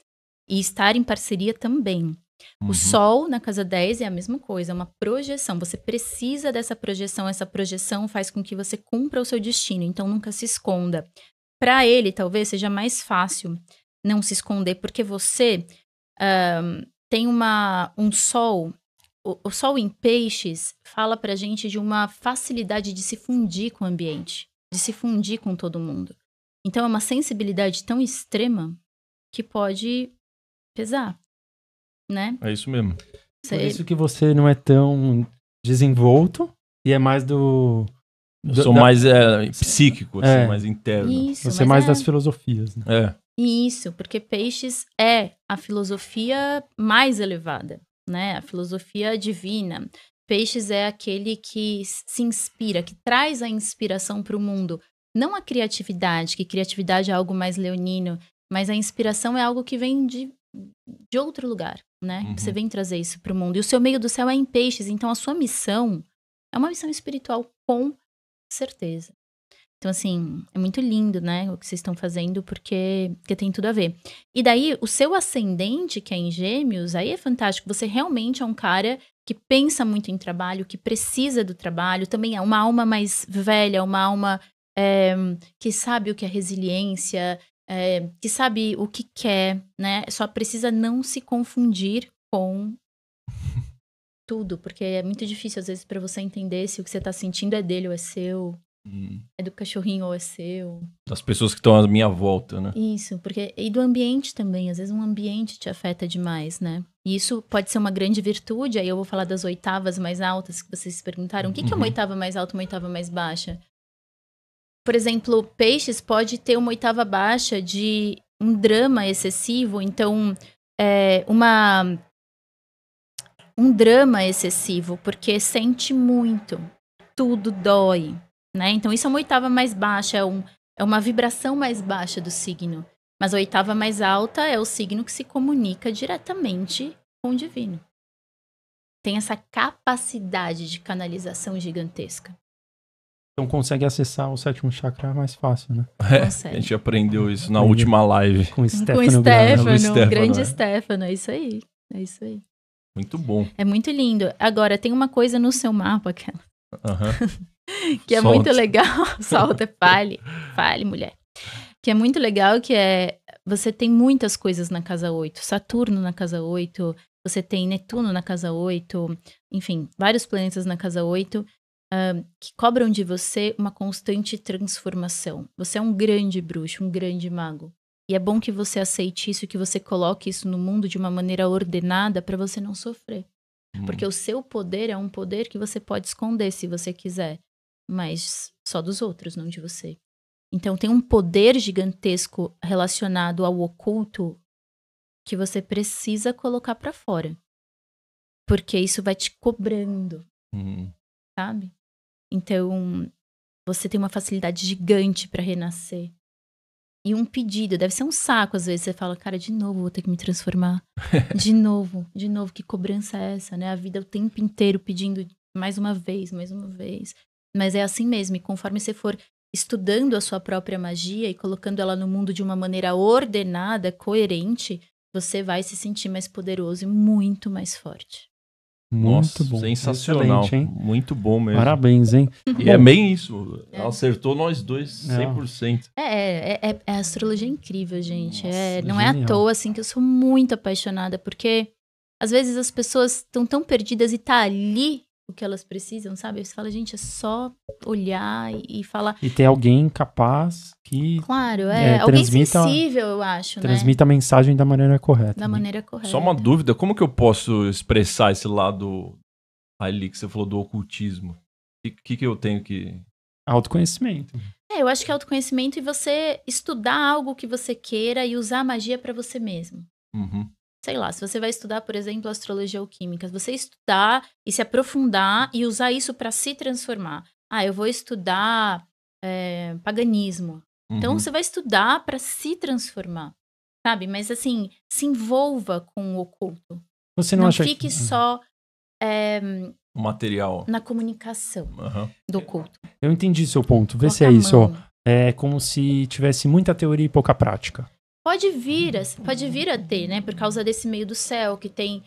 S2: E estar em parceria também.
S4: Uhum. O Sol
S2: na casa 10 é a mesma coisa, é uma projeção. Você precisa dessa projeção, essa projeção faz com que você cumpra o seu destino, então nunca se esconda para ele talvez seja mais fácil não se esconder, porque você tem uma, um sol. O, o sol em peixes fala para gente de uma facilidade de se fundir com o ambiente, de se fundir com todo mundo. Então é uma sensibilidade tão extrema que pode pesar, né? É isso mesmo. Você... Por isso
S1: que você não é tão desenvolto e é mais
S3: do eu sou da... mais é, psíquico, assim, é. mais interno. Isso, Você é mais é... das filosofias, né? É.
S2: Isso, porque peixes é a filosofia mais elevada, né? A filosofia divina. Peixes é aquele que se inspira, que traz a inspiração para o mundo. Não a criatividade, que criatividade é algo mais leonino, mas a inspiração é algo que vem de, de outro lugar, né? Uhum. Você vem trazer isso para o mundo. E o seu meio do céu é em peixes, então a sua missão é uma missão espiritual com Certeza. Então, assim, é muito lindo, né? O que vocês estão fazendo, porque, porque tem tudo a ver. E daí, o seu ascendente, que é em gêmeos, aí é fantástico. Você realmente é um cara que pensa muito em trabalho, que precisa do trabalho, também é uma alma mais velha, uma alma é, que sabe o que é resiliência, é, que sabe o que quer, né? Só precisa não se confundir com tudo, porque é muito difícil às vezes para você entender se o que você tá sentindo é dele ou é seu. Hum. É do cachorrinho ou é seu.
S3: Das pessoas que estão à minha volta, né?
S2: Isso, porque. E do ambiente também. Às vezes um ambiente te afeta demais, né? E isso pode ser uma grande virtude. Aí eu vou falar das oitavas mais altas que vocês se perguntaram. O que, uhum. que é uma uhum. oitava mais alta, uma oitava mais baixa? Por exemplo, peixes pode ter uma oitava baixa de um drama excessivo, então é, uma um drama excessivo, porque sente muito, tudo dói, né? Então isso é uma oitava mais baixa, é, um, é uma vibração mais baixa do signo. Mas a oitava mais alta é o signo que se comunica diretamente com o divino. Tem essa capacidade de canalização gigantesca.
S1: Então consegue acessar o sétimo chakra mais fácil, né?
S2: (laughs) É, a gente
S3: aprendeu isso na última live. Com o Stefano. Com o Stefano, grande, Stefano, né? grande
S2: Stefano, é isso aí. É isso aí. Muito bom. É muito lindo. Agora, tem uma coisa no seu mapa, aquela. Uhum. que é, (laughs) é Solte. muito legal. (laughs) Solta, fale. Fale, mulher. Que é muito legal, que é. Você tem muitas coisas na casa 8. Saturno na casa 8. Você tem Netuno na casa 8. Enfim, vários planetas na casa 8. Uh, ah, que cobram de você uma constante transformação. Você é um grande bruxo, um grande mago. E é bom que você aceite isso, que você coloque isso no mundo de uma maneira ordenada para você não sofrer. Hum. Porque o seu poder é um poder que você pode esconder se você quiser, mas só dos outros, não de você. Então tem um poder gigantesco relacionado ao oculto que você precisa colocar para fora. Porque isso vai te cobrando. Hum. Sabe? Então, você tem uma facilidade gigante para renascer e um pedido. Deve ser um saco, às vezes você fala, cara, de novo vou ter que me transformar. (laughs) De novo, de novo, que cobrança é essa, né? A vida o tempo inteiro pedindo mais uma vez, mais uma vez. Mas é assim mesmo, e conforme você for estudando a sua própria magia e colocando ela no mundo de uma maneira ordenada, coerente, você vai se sentir mais poderoso e muito mais forte.
S3: Muito Nossa, bom. Sensacional. Muito bom mesmo. Parabéns, hein? E bom, é bem isso. É. Acertou nós dois, 100%.
S2: É, é, é, é a astrologia é incrível, gente. Nossa, é, é não genial. é à toa, assim, que eu sou muito apaixonada, porque às vezes as pessoas estão tão perdidas e tá ali o que elas precisam, sabe? Você fala, gente, é só olhar e falar.
S1: E ter alguém capaz que. Claro, é. é alguém sensível, eu acho. Né? Transmita né? a mensagem da maneira correta. Da né? maneira
S2: correta. Só
S3: uma dúvida: como que eu posso expressar esse lado ali que você falou do ocultismo? O que, que, que eu tenho que. Autoconhecimento.
S2: É, eu acho que é autoconhecimento e você estudar algo que você queira e usar a magia para você mesmo. Uhum sei lá, se você vai estudar, por exemplo, astrologia ou química, você estudar e se aprofundar e usar isso para se transformar. Ah, eu vou estudar é, paganismo. Então, uhum. Então você vai estudar para se transformar, sabe? Mas assim, se envolva com o oculto. Você não, não acha fique que... Uhum. só é,
S3: material
S2: na comunicação uhum. do oculto.
S1: Eu entendi seu ponto. Vê Coloca se é isso. Ó. É como se tivesse muita teoria e pouca prática
S2: pode vir, a, pode vir a ter, né? Por causa desse meio do céu que tem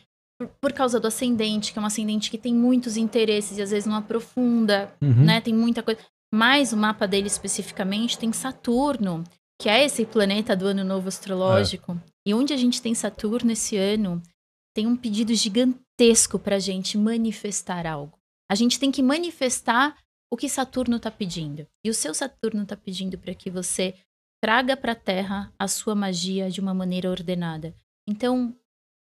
S2: por causa do ascendente, que é um ascendente que tem muitos interesses e às vezes não aprofunda, uhum. né? Tem muita coisa. Mas o mapa dele especificamente tem Saturno, que é esse planeta do ano novo astrológico. É. E onde a gente tem Saturno esse ano, tem um pedido gigantesco pra gente manifestar algo. A gente tem que manifestar o que Saturno tá pedindo. E o seu Saturno tá pedindo para que você traga para a terra a sua magia de uma maneira ordenada. Então,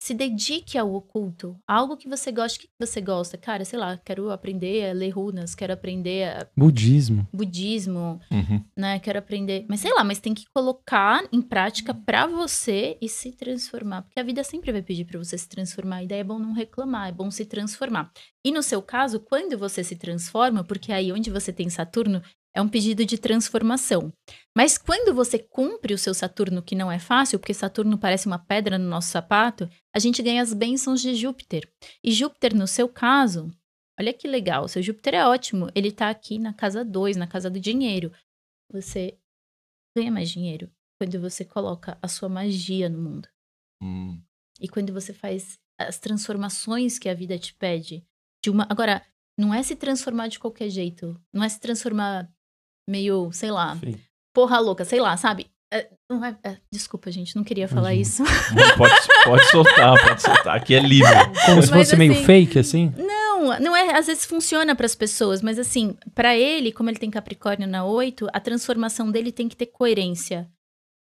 S2: se dedique ao oculto, algo que você gosta, que você gosta, cara, sei lá, quero aprender a ler runas, quero aprender a...
S1: budismo,
S2: budismo, uhum. né? Quero aprender, mas sei lá, mas tem que colocar em prática para você e se transformar, porque a vida sempre vai pedir para você se transformar. E daí é bom não reclamar, é bom se transformar. E no seu caso, quando você se transforma, porque é aí onde você tem Saturno é um pedido de transformação. Mas quando você cumpre o seu Saturno, que não é fácil, porque Saturno parece uma pedra no nosso sapato, a gente ganha as bênçãos de Júpiter. E Júpiter, no seu caso, olha que legal, seu Júpiter é ótimo, ele está aqui na casa 2, na casa do dinheiro. Você ganha mais dinheiro quando você coloca a sua magia no mundo. Hum. E quando você faz as transformações que a vida te pede. De uma... Agora, não é se transformar de qualquer jeito. Não é se transformar meio, sei lá, Sim. porra louca, sei lá, sabe? É, é, é, desculpa, gente, não queria falar isso. (laughs)
S3: Pode, pode soltar, pode soltar. Aqui é livre.
S2: Como se mas, fosse assim, meio fake, assim? Não, não é. Às vezes funciona para as pessoas, mas assim, para ele, como ele tem Capricórnio na 8, a transformação dele tem que ter coerência.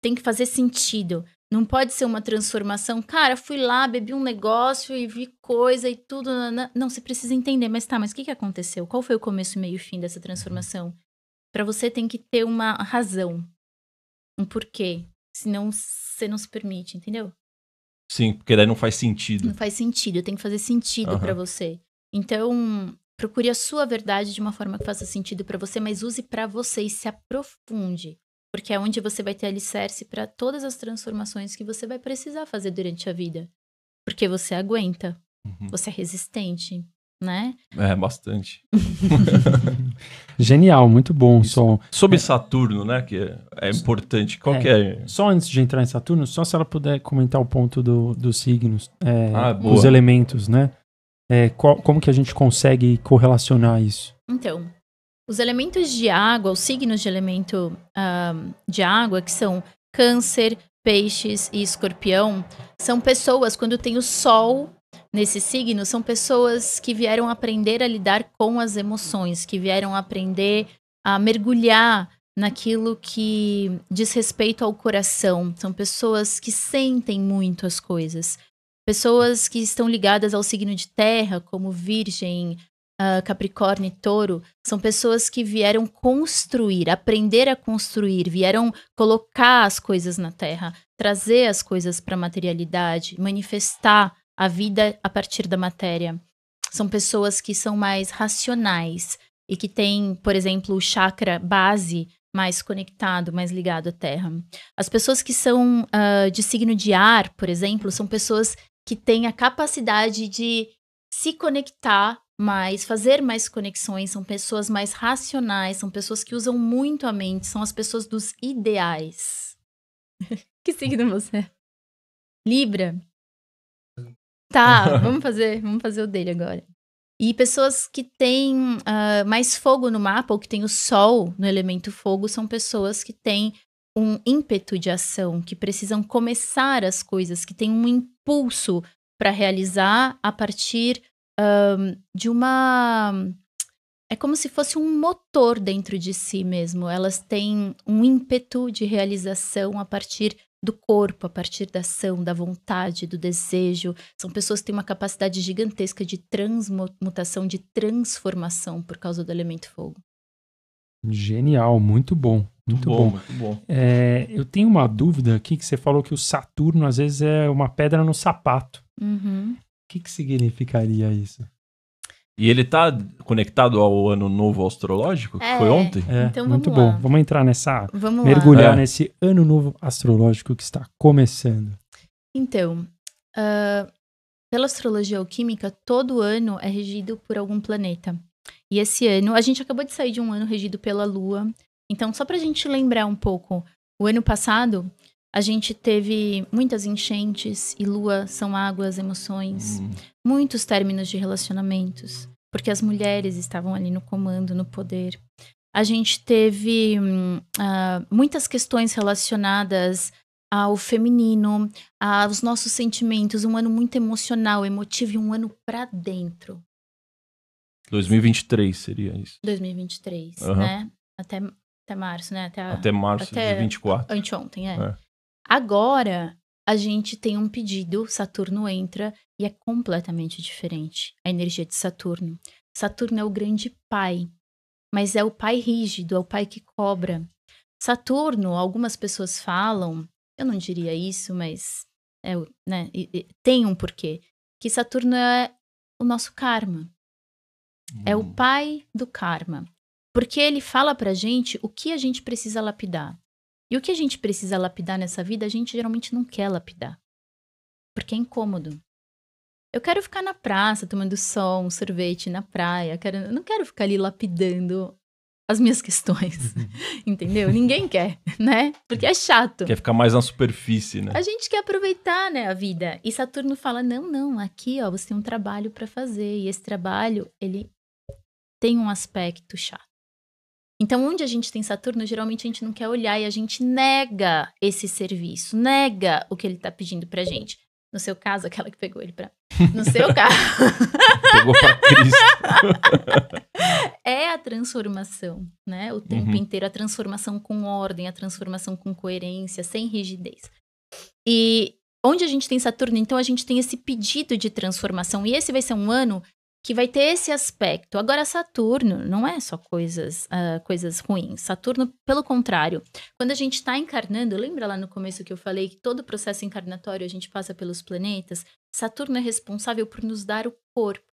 S2: Tem que fazer sentido. Não pode ser uma transformação. Cara, fui lá, bebi um negócio e vi coisa e tudo. Não, não você precisa entender. Mas tá, mas o que, que aconteceu? Qual foi o começo, meio e fim dessa transformação? para você tem que ter uma razão, um porquê. Senão você não se permite, entendeu?
S3: Sim, porque daí não faz sentido. Não
S2: faz sentido, tem que fazer sentido uhum. para você. Então, procure a sua verdade de uma forma que faça sentido para você, mas use para você e se aprofunde, porque é onde você vai ter alicerce para todas as transformações que você vai precisar fazer durante a vida. Porque você aguenta, uhum. você é resistente, né?
S3: É, bastante. (laughs) Genial, muito bom o som. Sobre Saturno, né, que é importante. Qual é. é?
S1: Só antes de entrar em Saturno, só se ela puder comentar o ponto do, dos signos, é, ah, os elementos, né? É, qual, como que a gente consegue correlacionar isso?
S2: Então, os elementos de água, os signos de elemento uh, de água, que são câncer, peixes e escorpião, são pessoas quando tem o sol nesse signo são pessoas que vieram aprender a lidar com as emoções, que vieram aprender a mergulhar naquilo que diz respeito ao coração. São pessoas que sentem muito as coisas. Pessoas que estão ligadas ao signo de terra, como Virgem, uh, Capricórnio e Touro, são pessoas que vieram construir, aprender a construir, vieram colocar as coisas na terra, trazer as coisas para a materialidade, manifestar a vida a partir da matéria. São pessoas que são mais racionais e que têm, por exemplo, o chakra base mais conectado, mais ligado à Terra. As pessoas que são uh, de signo de ar, por exemplo, são pessoas que têm a capacidade de se conectar mais, fazer mais conexões, são pessoas mais racionais, são pessoas que usam muito a mente, são as pessoas dos ideais. (laughs) que signo você? É? Libra. Tá, (laughs) vamos fazer, vamos fazer o dele agora. E pessoas que têm uh, mais fogo no mapa, ou que têm o sol no elemento fogo, são pessoas que têm um ímpeto de ação, que precisam começar as coisas, que têm um impulso para realizar a partir um, ah, de uma. É como se fosse um motor dentro de si mesmo. Elas têm um ímpeto de realização a partir do corpo, a partir da ação, da vontade, do desejo. São pessoas que têm uma capacidade gigantesca de transmutação, de transformação por causa do elemento fogo.
S1: Genial, muito bom. Muito, bom, bom. Muito bom. É, eu tenho uma dúvida aqui que você falou que o Saturno às vezes é uma pedra no sapato. Uhum. O que, que significaria isso?
S3: E ele tá conectado ao ano novo astrológico,
S2: que é, foi ontem?
S1: É, então vamos muito lá. bom. Vamos entrar nessa. Vamos mergulhar é. nesse ano novo astrológico que está começando.
S2: Então, uh, pela astrologia alquímica, todo ano é regido por algum planeta. E esse ano, a gente acabou de sair de um ano regido pela Lua. Então, só pra gente lembrar um pouco, o ano passado a gente teve muitas enchentes e Lua são águas, emoções. Hum muitos términos de relacionamentos, porque as mulheres estavam ali no comando, no poder. A gente teve uh, muitas questões relacionadas ao feminino, aos nossos sentimentos, um ano muito emocional, emotivo e um ano para dentro.
S3: 2023 seria isso.
S2: 2023, uhum. né? Até, até março, né? Até, até março até de 24. Anteontem, é. é. Agora, a gente tem um pedido, Saturno entra e é completamente diferente a energia de Saturno. Saturno é o grande pai, mas é o pai rígido, é o pai que cobra. Saturno, algumas pessoas falam, eu não diria isso, mas é, né, tem um porquê, que Saturno é o nosso karma. Hum. É o hum. pai do karma. Porque ele fala pra gente o que a gente precisa lapidar. E o que a gente precisa lapidar nessa vida, a gente geralmente não quer lapidar. Porque é incômodo. Eu quero ficar na praça, tomando sol, um sorvete na praia. Quero, eu não quero ficar ali lapidando as minhas questões. (laughs) entendeu? Ninguém quer, né? Porque é chato. Quer
S3: ficar mais na superfície, né? A gente
S2: quer aproveitar, né, a vida. E Saturno fala: "Não, não, aqui, ó, você tem um trabalho para fazer e esse trabalho, ele tem um aspecto chato. Então, onde a gente tem Saturno, geralmente a gente não quer olhar e a gente nega esse serviço, nega o que ele está pedindo pra gente. No seu caso, aquela que pegou ele pra. (laughs) No seu caso.
S4: pegou (laughs)
S2: é a transformação, né? O tempo uhum. inteiro, a transformação com ordem, a transformação com coerência, sem rigidez. E onde a gente tem Saturno, então a gente tem esse pedido de transformação. E esse vai ser um ano que vai ter esse aspecto. Agora, Saturno não é só coisas, uh, coisas ruins. Saturno, pelo contrário, quando a gente está encarnando, lembra lá no começo que eu falei que todo processo encarnatório a gente passa pelos planetas? Saturno é responsável por nos dar o corpo.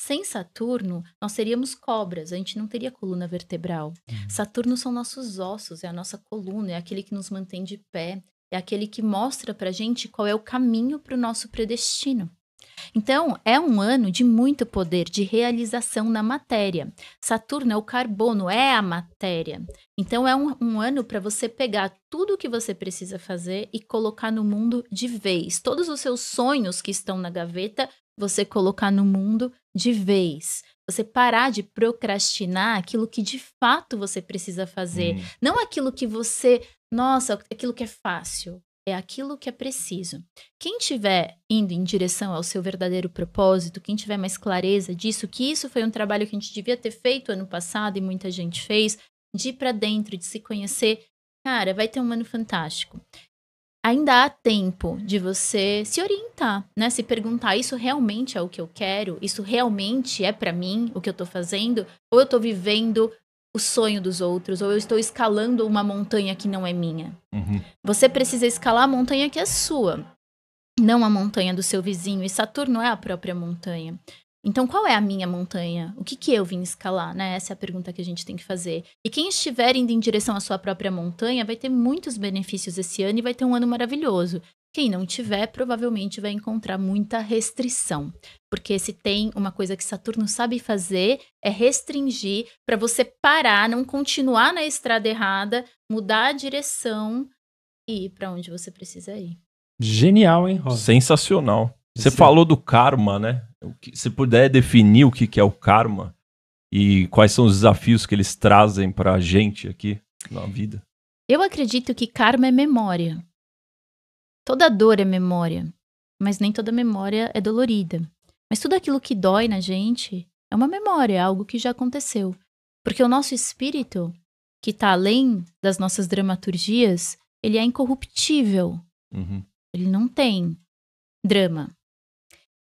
S2: Sem Saturno, nós seríamos cobras, a gente não teria coluna vertebral. Uhum. Saturno são nossos ossos, é a nossa coluna, é aquele que nos mantém de pé, é aquele que mostra pra gente qual é o caminho para o nosso predestino. Então, é um ano de muito poder de realização na matéria. Saturno é o carbono, é a matéria. Então, é um, um ano para você pegar tudo o que você precisa fazer e colocar no mundo de vez. Todos os seus sonhos que estão na gaveta, você colocar no mundo de vez você parar de procrastinar aquilo que de fato você precisa fazer, hum. não aquilo que você, nossa, aquilo que é fácil é aquilo que é preciso. Quem tiver indo em direção ao seu verdadeiro propósito, quem tiver mais clareza disso, que isso foi um trabalho que a gente devia ter feito ano passado e muita gente fez, de ir para dentro, de se conhecer, cara, vai ter um ano fantástico. Ainda há tempo de você se orientar, né? Se perguntar, isso realmente é o que eu quero? Isso realmente é para mim o que eu estou fazendo? Ou eu estou vivendo o sonho dos outros, ou eu estou escalando uma montanha que não é minha. Uhum. Você precisa escalar a montanha que é sua, não a montanha do seu vizinho. E Saturno é a própria montanha. Então, qual é a minha montanha? O que, que eu vim escalar? Né? Essa é a pergunta que a gente tem que fazer. E quem estiver indo em direção à sua própria montanha vai ter muitos benefícios esse ano e vai ter um ano maravilhoso. Quem não tiver, provavelmente vai encontrar muita restrição, porque se tem uma coisa que Saturno sabe fazer é restringir para você parar, não continuar na estrada errada, mudar a direção e ir para onde você precisa ir.
S3: Genial, hein, Rosa? Sensacional. Você Sim. falou do karma, né? Se puder definir o que é o karma e quais são os desafios que eles trazem para a gente aqui na vida.
S2: Eu acredito que karma é memória. Toda dor é memória, mas nem toda memória é dolorida. Mas tudo aquilo que dói na gente é uma memória, é algo que já aconteceu. Porque o nosso espírito, que está além das nossas dramaturgias, ele é incorruptível. Uhum. Ele não tem drama.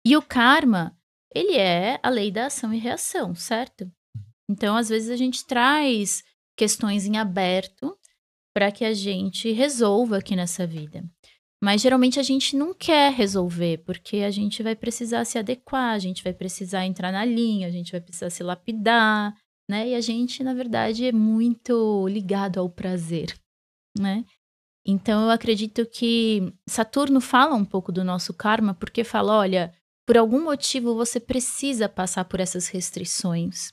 S2: E o karma, ele é a lei da ação e reação, certo? Então, às vezes, a gente traz questões em aberto para que a gente resolva aqui nessa vida. Mas geralmente a gente não quer resolver, porque a gente vai precisar se adequar, a gente vai precisar entrar na linha, a gente vai precisar se lapidar, né? E a gente, na verdade, é muito ligado ao prazer, né? Então eu acredito que Saturno fala um pouco do nosso karma, porque fala, olha, por algum motivo você precisa passar por essas restrições.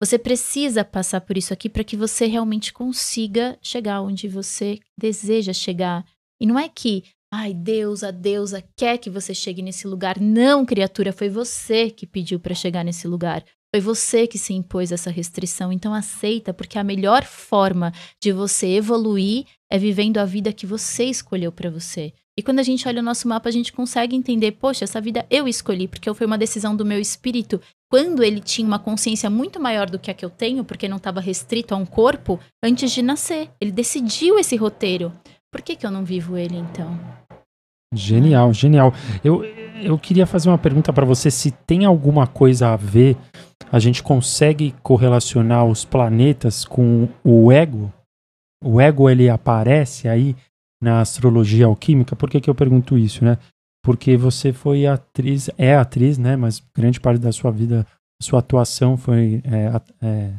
S2: Você precisa passar por isso aqui para que você realmente consiga chegar onde você deseja chegar. E não é que Ai, Deus, a deusa quer que você chegue nesse lugar. Não, criatura, foi você que pediu para chegar nesse lugar. Foi você que se impôs essa restrição, então aceita, porque a melhor forma de você evoluir é vivendo a vida que você escolheu para você. E quando a gente olha o nosso mapa, a gente consegue entender, poxa, essa vida eu escolhi, porque foi uma decisão do meu espírito. Quando ele tinha uma consciência muito maior do que a que eu tenho, porque não estava restrito a um corpo, antes de nascer. Ele decidiu esse roteiro. Por que, que eu não vivo ele então?
S1: Genial, genial. Eu, eu queria fazer uma pergunta para você se tem alguma coisa a ver, a gente consegue correlacionar os planetas com o ego? O ego ele aparece aí na astrologia alquímica? Por que, que eu pergunto isso, né? Porque você foi atriz, é atriz, né? Mas grande parte da sua vida, sua atuação foi é, é,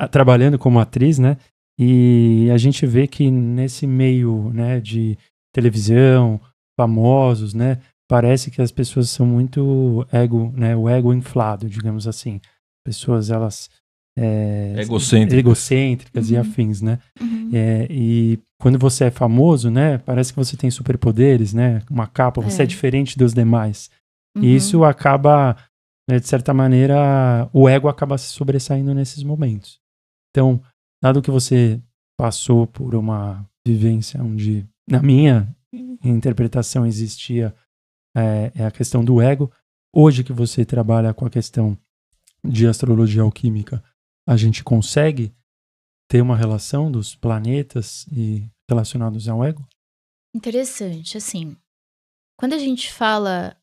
S1: a, trabalhando como atriz, né? E a gente vê que nesse meio né, de televisão, famosos, né? Parece que as pessoas são muito ego, né? O ego inflado, digamos assim. Pessoas, elas... É, egocêntricas. Egocêntricas uhum. e afins, né? Uhum. É, e quando você é famoso, né? Parece que você tem superpoderes, né? Uma capa, você é, é diferente dos demais. Uhum. E isso acaba, né, de certa maneira, o ego acaba se sobressaindo nesses momentos. Então, dado que você passou por uma vivência onde na minha interpretação, existia é, é a questão do ego. Hoje que você trabalha com a questão de astrologia alquímica, a gente consegue ter uma relação dos planetas e relacionados ao ego?
S2: Interessante, assim. Quando a gente fala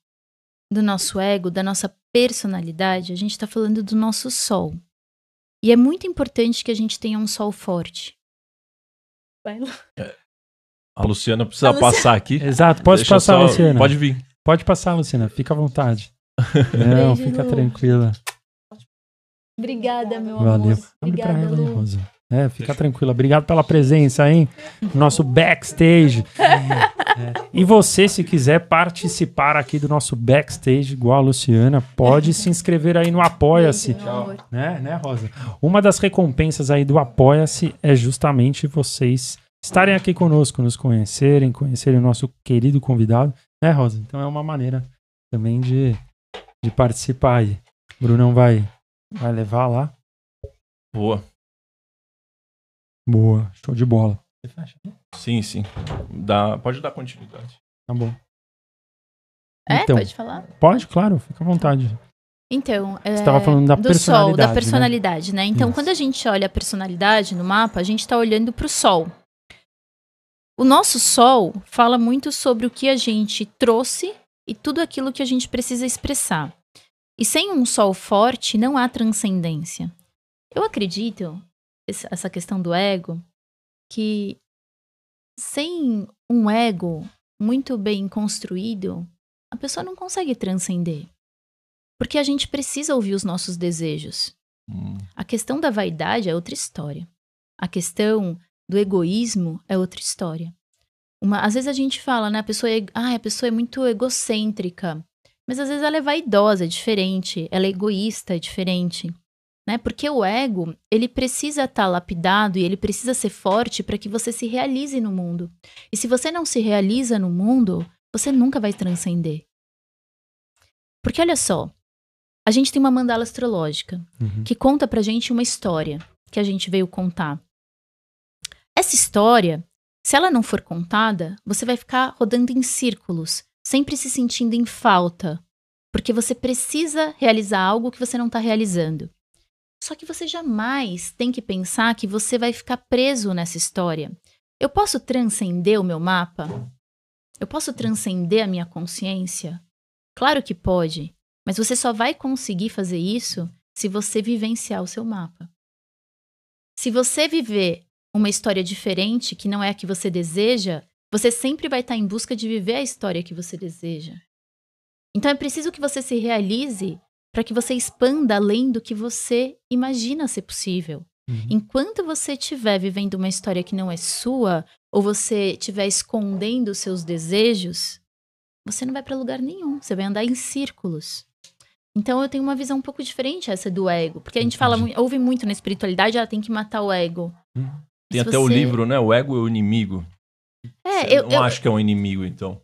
S2: do nosso ego, da nossa personalidade, a gente está falando do nosso sol. E é muito importante que a gente tenha um sol forte. Vai lá.
S3: É, a Luciana precisa A passar aqui. (laughs) Exato, pode Deixa passar, só... Luciana. Pode vir.
S1: Pode passar, Luciana, fica à vontade. (laughs) Não, Beijo, fica Lu. tranquila.
S2: Obrigada, meu Valeu.
S1: amor. Obrigada, Rosa. É, fica Deixa. tranquila. Obrigado pela presença, hein? Nosso backstage. É. E você, se quiser participar aqui do nosso backstage, igual a Luciana, pode se inscrever aí no Apoia-se. Né, né, Rosa? Uma das recompensas aí do Apoia-se é justamente vocês estarem aqui conosco, nos conhecerem, conhecerem o nosso querido convidado, né, Rosa? Então é uma maneira também de, de participar aí. O Brunão vai, vai levar lá. Boa. Boa, show de bola. Você
S3: fecha? Né? Sim, sim. Dá, pode dar continuidade. Tá
S1: bom.
S2: É, então, pode falar?
S1: Pode, claro, fica à vontade.
S2: Então, é, Você estava falando da do sol, da personalidade, né? né? Então, Isso. quando a gente olha a personalidade no mapa, a gente está olhando para o sol, o nosso sol fala muito sobre o que a gente trouxe e tudo aquilo que a gente precisa expressar. E sem um sol forte, não há transcendência. Eu acredito, essa questão do ego, que sem um ego muito bem construído, a pessoa não consegue transcender. Porque a gente precisa ouvir os nossos desejos. Hum. A questão da vaidade é outra história. A questão do egoísmo é outra história. Uma, às vezes a gente fala, né, a pessoa é, ah, a pessoa é muito egocêntrica, mas às vezes ela é vaidosa, é diferente, ela é egoísta, é diferente, né? Porque o ego, ele precisa estar tá lapidado e ele precisa ser forte para que você se realize no mundo. E se você não se realiza no mundo, você nunca vai transcender. Porque olha só, a gente tem uma mandala astrológica uhum. que conta pra gente uma história que a gente veio contar. Essa história, se ela não for contada, você vai ficar rodando em círculos, sempre se sentindo em falta, porque você precisa realizar algo que você não está realizando. Só que você jamais tem que pensar que você vai ficar preso nessa história. Eu posso transcender o meu mapa? Eu posso transcender a minha consciência? Claro que pode, mas você só vai conseguir fazer isso se você vivenciar o seu mapa. Se você viver uma história diferente, que não é a que você deseja, você sempre vai estar em busca de viver a história que você deseja. Então é preciso que você se realize para que você expanda além do que você imagina ser possível. Uhum. Enquanto você estiver vivendo uma história que não é sua, ou você estiver escondendo os seus desejos, você não vai para lugar nenhum, você vai andar em círculos. Então eu tenho uma visão um pouco diferente essa do ego, porque a gente Entendi. fala, ouve muito na espiritualidade, ela tem que matar o ego. Uhum. Tem Se até você... o livro,
S3: né? O ego é o inimigo.
S2: É, eu, eu não eu, acho
S3: que é um inimigo, então.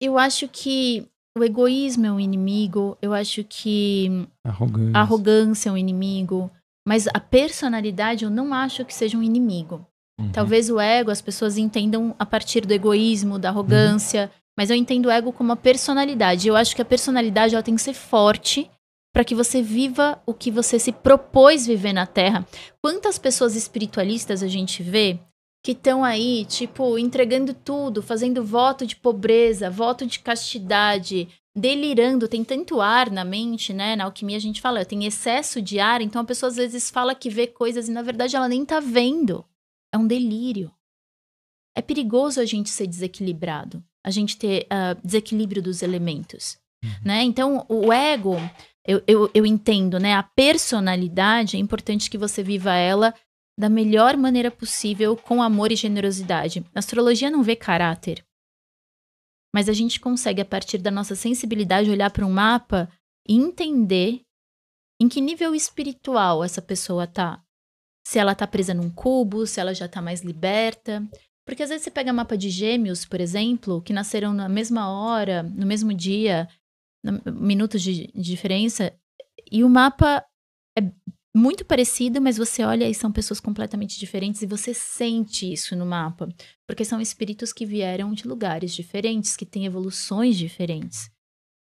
S2: Eu acho que o egoísmo é um inimigo, eu acho que arrogância. arrogância é um inimigo, mas a personalidade eu não acho que seja um inimigo. Uhum. Talvez o ego as pessoas entendam a partir do egoísmo, da arrogância, uhum. mas eu entendo o ego como a personalidade. Eu acho que a personalidade ela tem que ser forte para que você viva o que você se propôs viver na Terra. Quantas pessoas espiritualistas a gente vê que estão aí, tipo, entregando tudo, fazendo voto de pobreza, voto de castidade, delirando, tem tanto ar na mente, né? Na alquimia a gente fala, tem excesso de ar, então a pessoa às vezes fala que vê coisas e na verdade ela nem tá vendo. É um delírio. É perigoso a gente ser desequilibrado, a gente ter uh, desequilíbrio dos elementos. Uhum. Né? Então, o ego, eu, eu, eu entendo, né? A personalidade, é importante que você viva ela da melhor maneira possível, com amor e generosidade. A astrologia não vê caráter. Mas a gente consegue, a partir da nossa sensibilidade, olhar para um mapa e entender em que nível espiritual essa pessoa tá. Se ela tá presa num cubo, se ela já tá mais liberta. Porque às vezes você pega mapa de gêmeos, por exemplo, que nasceram na mesma hora, no mesmo dia, minutos de, diferença. E o mapa é muito parecido, mas você olha e são pessoas completamente diferentes e você sente isso no mapa, porque são espíritos que vieram de lugares diferentes, que têm evoluções diferentes.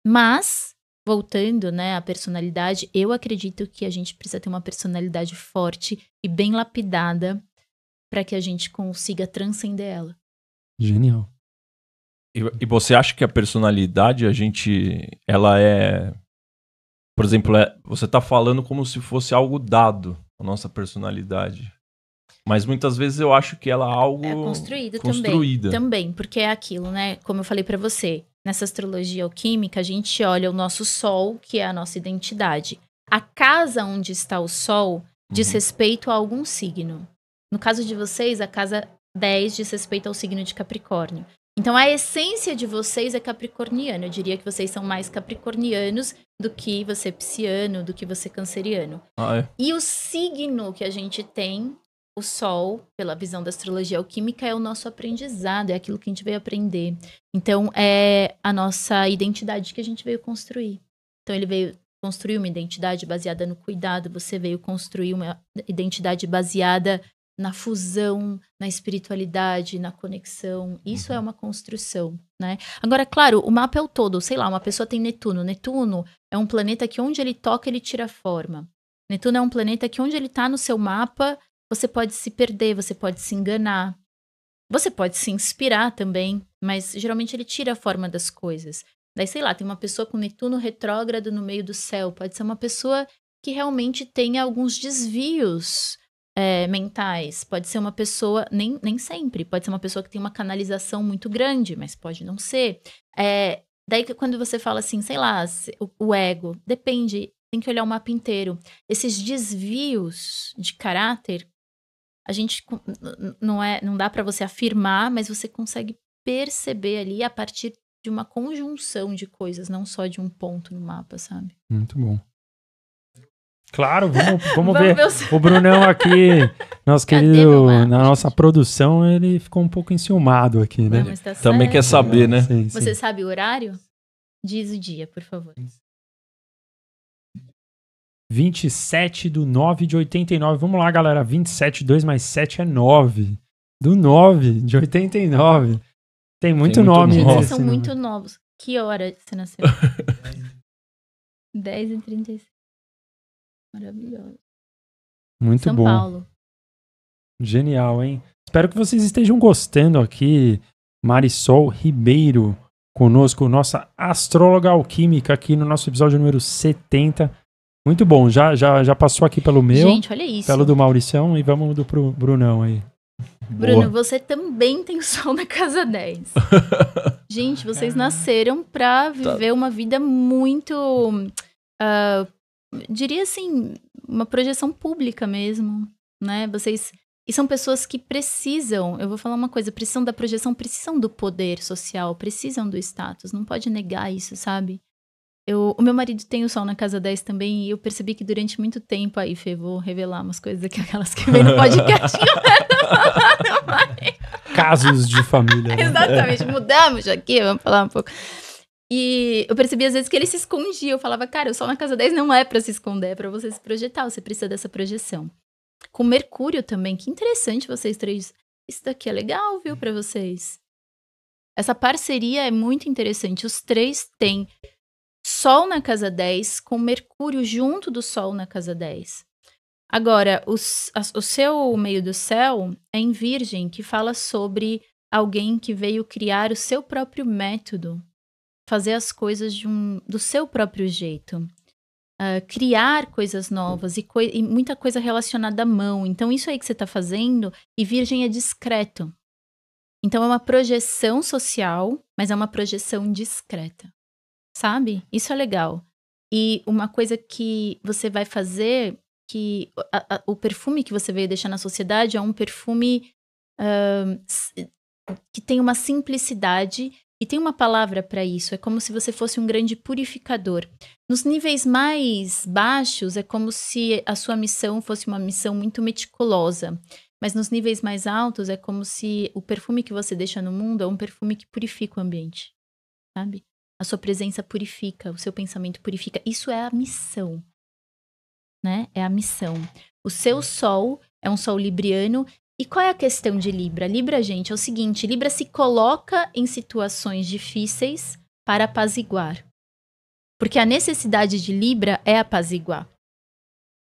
S2: Mas voltando, né, à personalidade, eu acredito que a gente precisa ter uma personalidade forte e bem lapidada para que a gente consiga transcender ela.
S4: Genial.
S3: E, você acha que a personalidade, a gente, ela é, por exemplo, é, você está falando como se fosse algo dado, a nossa personalidade. Mas muitas vezes eu acho que ela é algo é construída, construída. Também,
S2: também, porque é aquilo, né? Como eu falei para você, nessa astrologia alquímica, a gente olha o nosso sol, que é a nossa identidade. A casa onde está o sol diz uhum. respeito a algum signo. No caso de vocês, a casa 10 diz respeito ao signo de Capricórnio. Então a essência de vocês é capricorniana. Eu diria que vocês são mais capricornianos do que você é pisciano, do que você é canceriano. Ah, é. E o signo que a gente tem, o sol, pela visão da astrologia alquímica, é o nosso aprendizado, é aquilo que a gente veio aprender. Então é a nossa identidade que a gente veio construir. Então ele veio construir uma identidade baseada no cuidado, você veio construir uma identidade baseada na fusão, na espiritualidade, na conexão. Isso é uhum. uma construção, né? Agora, claro, o mapa é o todo. Sei lá, uma pessoa tem Netuno. Netuno é um planeta que onde ele toca, ele tira forma. Netuno é um planeta que onde ele está no seu mapa, você pode se perder, você pode se enganar. Você pode se inspirar também, mas geralmente ele tira a forma das coisas. Daí, sei lá, tem uma pessoa com Netuno retrógrado no meio do céu. Pode ser uma pessoa que realmente tenha alguns desvios é, mentais, pode ser uma pessoa, nem, nem sempre, pode ser uma pessoa que tem uma canalização muito grande, mas pode não ser. É, daí que quando você fala assim, sei lá, o, o ego, depende, tem que olhar o mapa inteiro. Esses desvios de caráter, a gente não é, não dá para você afirmar, mas você consegue perceber ali a partir de uma conjunção de coisas, não só de um ponto no mapa, sabe?
S1: Muito bom. Claro, vamos, (laughs) vamos, vamos ver. ver os... (laughs) O Brunão aqui, nosso querido, na nossa produção, ele ficou um pouco enciumado aqui, né? Não, tá Também quer saber, né? Sim, Você
S2: sabe o horário? Diz o dia, por favor.
S1: 27 do 9 de 89. Vamos lá, galera. 27, 2 mais 7 é 9. Do 9 de 89. Tem muito, Tem muito nome. Gente, vocês são muito
S2: novos. Que hora você nasceu? 10 (laughs) e 36 maravilhoso Muito São bom. São Paulo.
S1: Genial, hein? Espero que vocês estejam gostando aqui. Marisol Ribeiro conosco, nossa astróloga alquímica aqui no nosso episódio número 70. Muito bom, já já, já passou aqui pelo meu, Gente, olha isso. pelo do Mauricião e vamos do pro Brunão aí.
S2: Bruno, Boa. você também tem o sol na casa 10. (laughs) Gente, vocês nasceram pra tá. viver uma vida muito uh, diria assim, uma projeção pública mesmo, né? Vocês e são pessoas que precisam, eu vou falar uma coisa, precisam da projeção, precisam do poder social, precisam do status, não pode negar isso, sabe? Eu, o meu marido tem o Sol na Casa 10 também, e eu percebi que durante muito tempo, aí, Fê, vou revelar umas coisas aqui, aquelas que vem no podcast.
S1: Casos de família. Né? Exatamente,
S2: mudamos aqui, vamos falar um pouco. E eu percebi às vezes que ele se escondia. Eu falava, cara, o Sol na casa 10 não é para se esconder, é para você se projetar, você precisa dessa projeção. Com Mercúrio também, que interessante vocês três. Isso daqui é legal, viu, para vocês? Essa parceria é muito interessante. Os três têm Sol na casa 10 com Mercúrio junto do Sol na casa 10. Agora, o a, o seu meio do céu é em Virgem, que fala sobre alguém que veio criar o seu próprio método, fazer as coisas de um, do seu próprio jeito. Uh, criar coisas novas e, e, muita coisa relacionada à mão. Então, isso aí que você está fazendo, e Virgem é discreto. Então, é uma projeção social, mas é uma projeção discreta. Sabe? Isso é legal. E uma coisa que você vai fazer, que a, a, o perfume que você veio deixar na sociedade é um perfume uh, que tem uma simplicidade e tem uma palavra para isso, é como se você fosse um grande purificador. Nos níveis mais baixos, é como se a sua missão fosse uma missão muito meticulosa. Mas nos níveis mais altos, é como se o perfume que você deixa no mundo é um perfume que purifica o ambiente, sabe? A sua presença purifica, o seu pensamento purifica. Isso é a missão, né? É a missão. O seu sol é um sol libriano e qual é a questão de Libra? Libra, gente, é o seguinte: Libra se coloca em situações difíceis para apaziguar. Porque a necessidade de Libra é apaziguar.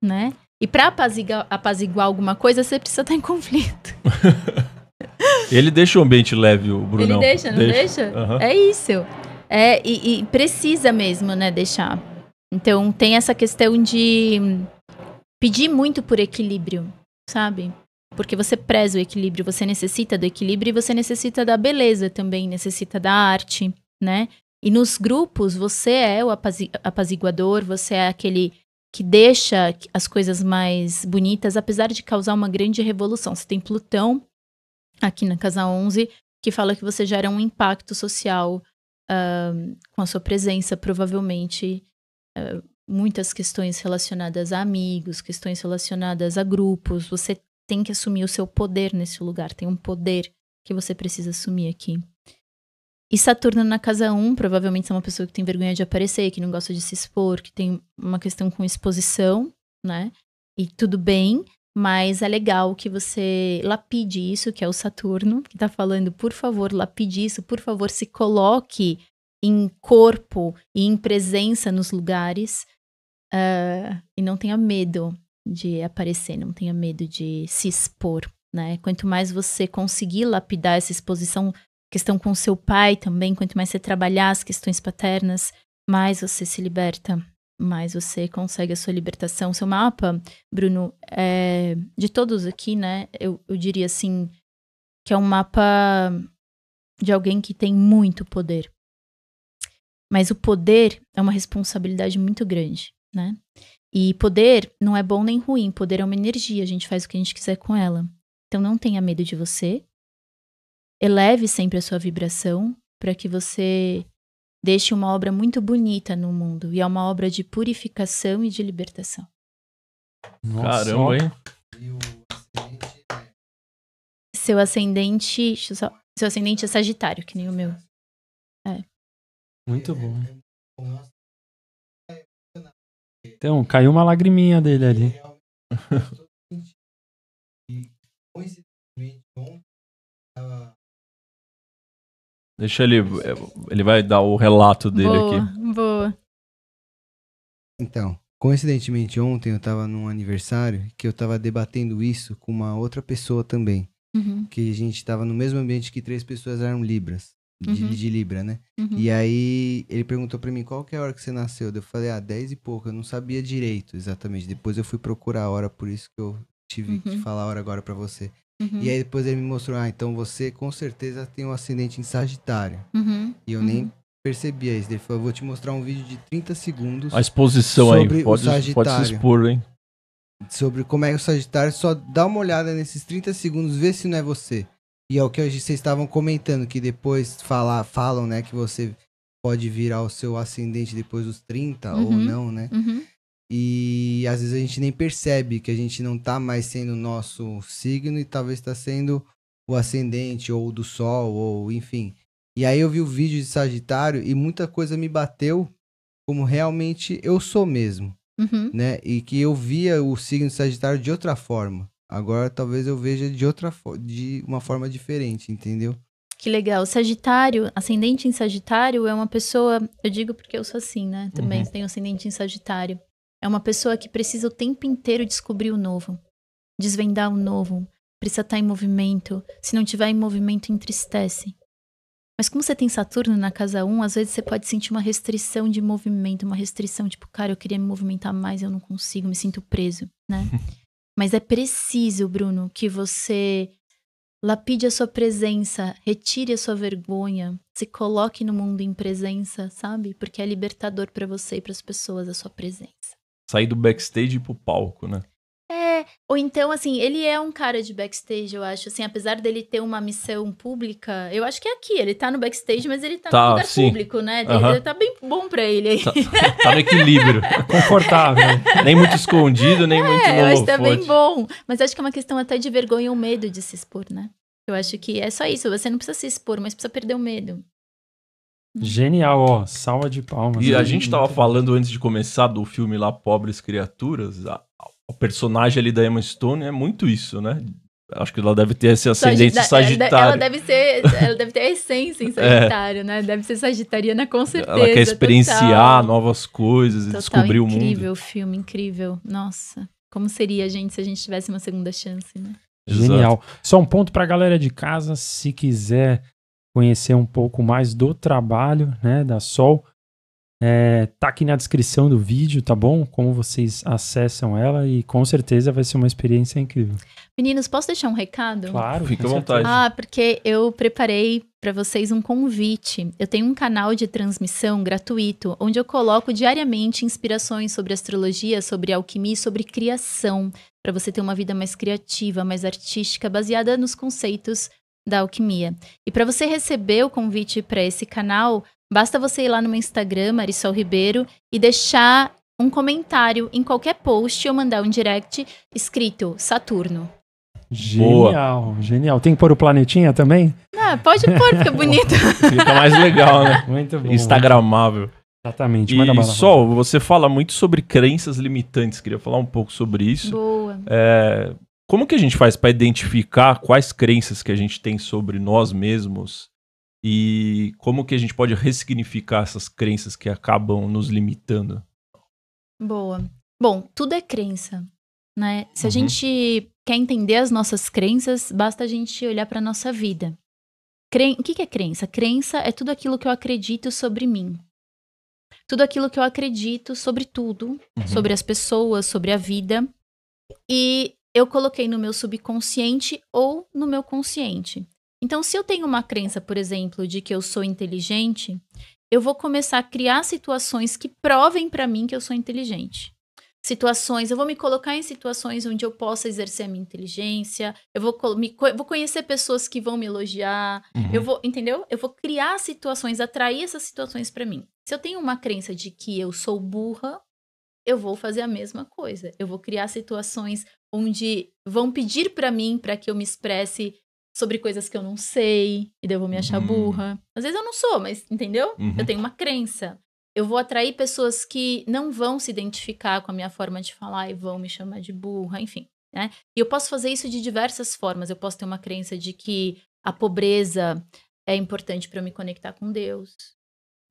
S2: Né? E para apaziguar, apaziguar, alguma coisa, você precisa estar em conflito.
S3: (laughs) Ele deixa o ambiente leve, o Brunão. Ele deixa, não deixa? deixa? Uhum. É
S2: isso. É, e, e precisa mesmo, né, deixar. Então tem essa questão de pedir muito por equilíbrio, sabe? Porque você preza o equilíbrio, você necessita do equilíbrio e você necessita da beleza também, necessita da arte, né? E nos grupos, você é o apaziguador, você é aquele que deixa as coisas mais bonitas, apesar de causar uma grande revolução. Você tem Plutão aqui na Casa 11, que fala que você gera um impacto social uh, com a sua presença, provavelmente. Uh, muitas questões relacionadas a amigos, questões relacionadas a grupos. Você tem que assumir o seu poder nesse lugar, tem um poder que você precisa assumir aqui. E Saturno na casa 1, um, provavelmente é uma pessoa que tem vergonha de aparecer, que não gosta de se expor, que tem uma questão com exposição, né? E tudo bem, mas é legal que você lapide isso, que é o Saturno, que tá falando, por favor, lapide isso, por favor, se coloque em corpo e em presença nos lugares uh, e não tenha medo de aparecer, não tenha medo de se expor, né? Quanto mais você conseguir lapidar essa exposição, questão com seu pai também, quanto mais você trabalhar as questões paternas, mais você se liberta, mais você consegue a sua libertação. Seu mapa, Bruno, é, de todos aqui, né? Eu, eu diria assim, que é um mapa de alguém que tem muito poder. Mas o poder é uma responsabilidade muito grande, né? E poder não é bom nem ruim, poder é uma energia, a gente faz o que a gente quiser com ela. Então não tenha medo de você. Eleve sempre a sua vibração para que você deixe uma obra muito bonita no mundo. E é uma obra de purificação e de libertação.
S4: Nossa. Caramba, hein?
S2: Seu ascendente. seu ascendente é Sagitário, que nem o meu. É.
S4: Muito bom. Então, caiu uma lagriminha dele ali.
S3: Deixa ele. Ele vai dar o relato dele boa,
S2: aqui. Boa.
S5: Então, coincidentemente ontem eu tava num aniversário que eu tava debatendo isso com uma outra pessoa também. Uhum. Que a gente tava no mesmo ambiente que três pessoas eram libras de, uhum. de Libra, né? Uhum. E aí ele perguntou para mim qual que é a hora que você nasceu. Eu falei, ah, 10 e pouco. Eu não sabia direito exatamente. Depois eu fui procurar a hora, por isso que eu tive uhum. que falar a hora agora para você. E uhum. aí depois ele me mostrou, ah, então você com certeza tem um acidente em Sagitário. Uhum. E eu nem uhum. percebia isso. Ele falou, eu vou te mostrar um vídeo de 30 segundos. A exposição aí, pode, pode se expor, hein? Sobre como é o Sagitário, só dá uma olhada nesses 30 segundos, vê se não é você. E é o que vocês estavam comentando, que depois fala, falam, né, que você pode virar o seu ascendente depois dos 30 uhum, ou não, né? Uhum. E às vezes a gente nem percebe que a gente não tá mais sendo o nosso signo e talvez está sendo o ascendente ou do sol ou enfim. E aí eu vi o vídeo de Sagitário e muita coisa me bateu como realmente eu sou mesmo, uhum. né? E que eu via o signo Sagitário de outra forma. Agora talvez eu veja de outra de uma forma diferente, entendeu?
S2: Que legal. Sagitário, ascendente em Sagitário é uma pessoa, eu digo porque eu sou assim, né? Também uhum. tenho ascendente em Sagitário. É uma pessoa que precisa o tempo inteiro descobrir o novo, desvendar o novo, precisa estar em movimento. Se não tiver em movimento, entristece. Mas como você tem Saturno na casa 1, às vezes você pode sentir uma restrição de movimento, uma restrição tipo, cara, eu queria me movimentar mais, eu não consigo, me sinto preso, né? (laughs) Mas é preciso, Bruno, que você lapide a sua presença, retire a sua vergonha, se coloque no mundo em presença, sabe? Porque é libertador para você e para as pessoas a sua presença.
S3: Sair do backstage pro palco, né?
S2: Ou então, assim, ele é um cara de backstage, eu acho. Assim, apesar dele ter uma missão pública, eu acho que é aqui. Ele tá no backstage, mas ele tá, tá no lugar sim. público, né? Ele, Tá bem bom pra ele aí. Tá, (laughs)
S3: tá no equilíbrio. É confortável. Né? nem muito escondido, nem é, muito novo. Eu acho que tá bem
S2: bom. Mas acho que é uma questão até de vergonha ou medo de se expor, né? Eu acho que é só isso. Você não precisa se expor, mas precisa perder o medo.
S1: Genial, ó. Salva de palmas. E a gente tava
S3: falando antes de começar do filme lá, Pobres Criaturas. A o personagem ali da Emma Stone é muito isso, né? Acho que ela deve ter essa ascendência sagitária. É, ela
S2: deve ser, ela deve ter a essência em (laughs) é. Sagitário, é. né? Deve ser sagitariana com certeza. Ela quer experienciar total. novas
S3: coisas total, e
S2: descobrir o mundo. Incrível filme, incrível. Nossa, como seria a gente se a gente tivesse uma segunda chance, né?
S1: Genial. Exato. Só um ponto para a galera de casa, se quiser conhecer um pouco mais do trabalho, né, da Sol, é, tá aqui na descrição do vídeo, tá bom? Como vocês acessam ela e com certeza vai ser uma experiência incrível.
S2: Meninos, posso deixar um recado? Claro, fica à vontade. Ah, porque eu preparei para vocês um convite. Eu tenho um canal de transmissão gratuito onde eu coloco diariamente inspirações sobre astrologia, sobre alquimia e sobre criação, para você ter uma vida mais criativa, mais artística, baseada nos conceitos da alquimia. E para você receber o convite para esse canal, Basta você ir lá no meu Instagram, Marisol Ribeiro, e deixar um comentário em qualquer post ou mandar um direct escrito Saturno.
S1: Genial, Boa. genial. Tem que pôr o planetinha também?
S2: Ah, pode pôr, fica (laughs) bonito.
S3: fica mais legal, né? (laughs) Muito bom. Instagramável. Exatamente. e, bala. Sol, você fala muito sobre crenças limitantes. Queria falar um pouco sobre isso. Boa. É, como que a gente faz para identificar quais crenças que a gente tem sobre nós mesmos e como que a gente pode ressignificar essas crenças que acabam nos limitando?
S2: Boa. Bom, tudo é crença, né? Se uhum. a gente quer entender as nossas crenças, basta a gente olhar para nossa vida. Cren... O que, é crença? Crença é tudo aquilo que eu acredito sobre mim. Tudo aquilo que eu acredito sobre tudo, uhum. sobre as pessoas, sobre a vida. E eu coloquei no meu subconsciente ou no meu consciente. Então, se eu tenho uma crença, por exemplo, de que eu sou inteligente, eu vou começar a criar situações que provem para mim que eu sou inteligente. Situações, eu vou me colocar em situações onde eu possa exercer a minha inteligência, eu vou, me, vou conhecer pessoas que vão me elogiar, uhum. eu vou, entendeu? Eu vou criar situações, atrair essas situações para mim. Se eu tenho uma crença de que eu sou burra, eu vou fazer a mesma coisa. Eu vou criar situações onde vão pedir para mim para que eu me expresse sobre coisas que eu não sei, e daí eu vou me achar uhum. burra. Às vezes eu não sou, mas entendeu? Uhum. Eu tenho uma crença. Eu vou atrair pessoas que não vão se identificar com a minha forma de falar e vão me chamar de burra, enfim. Né? E eu posso fazer isso de diversas formas. Eu posso ter uma crença de que a pobreza é importante para eu me conectar com Deus.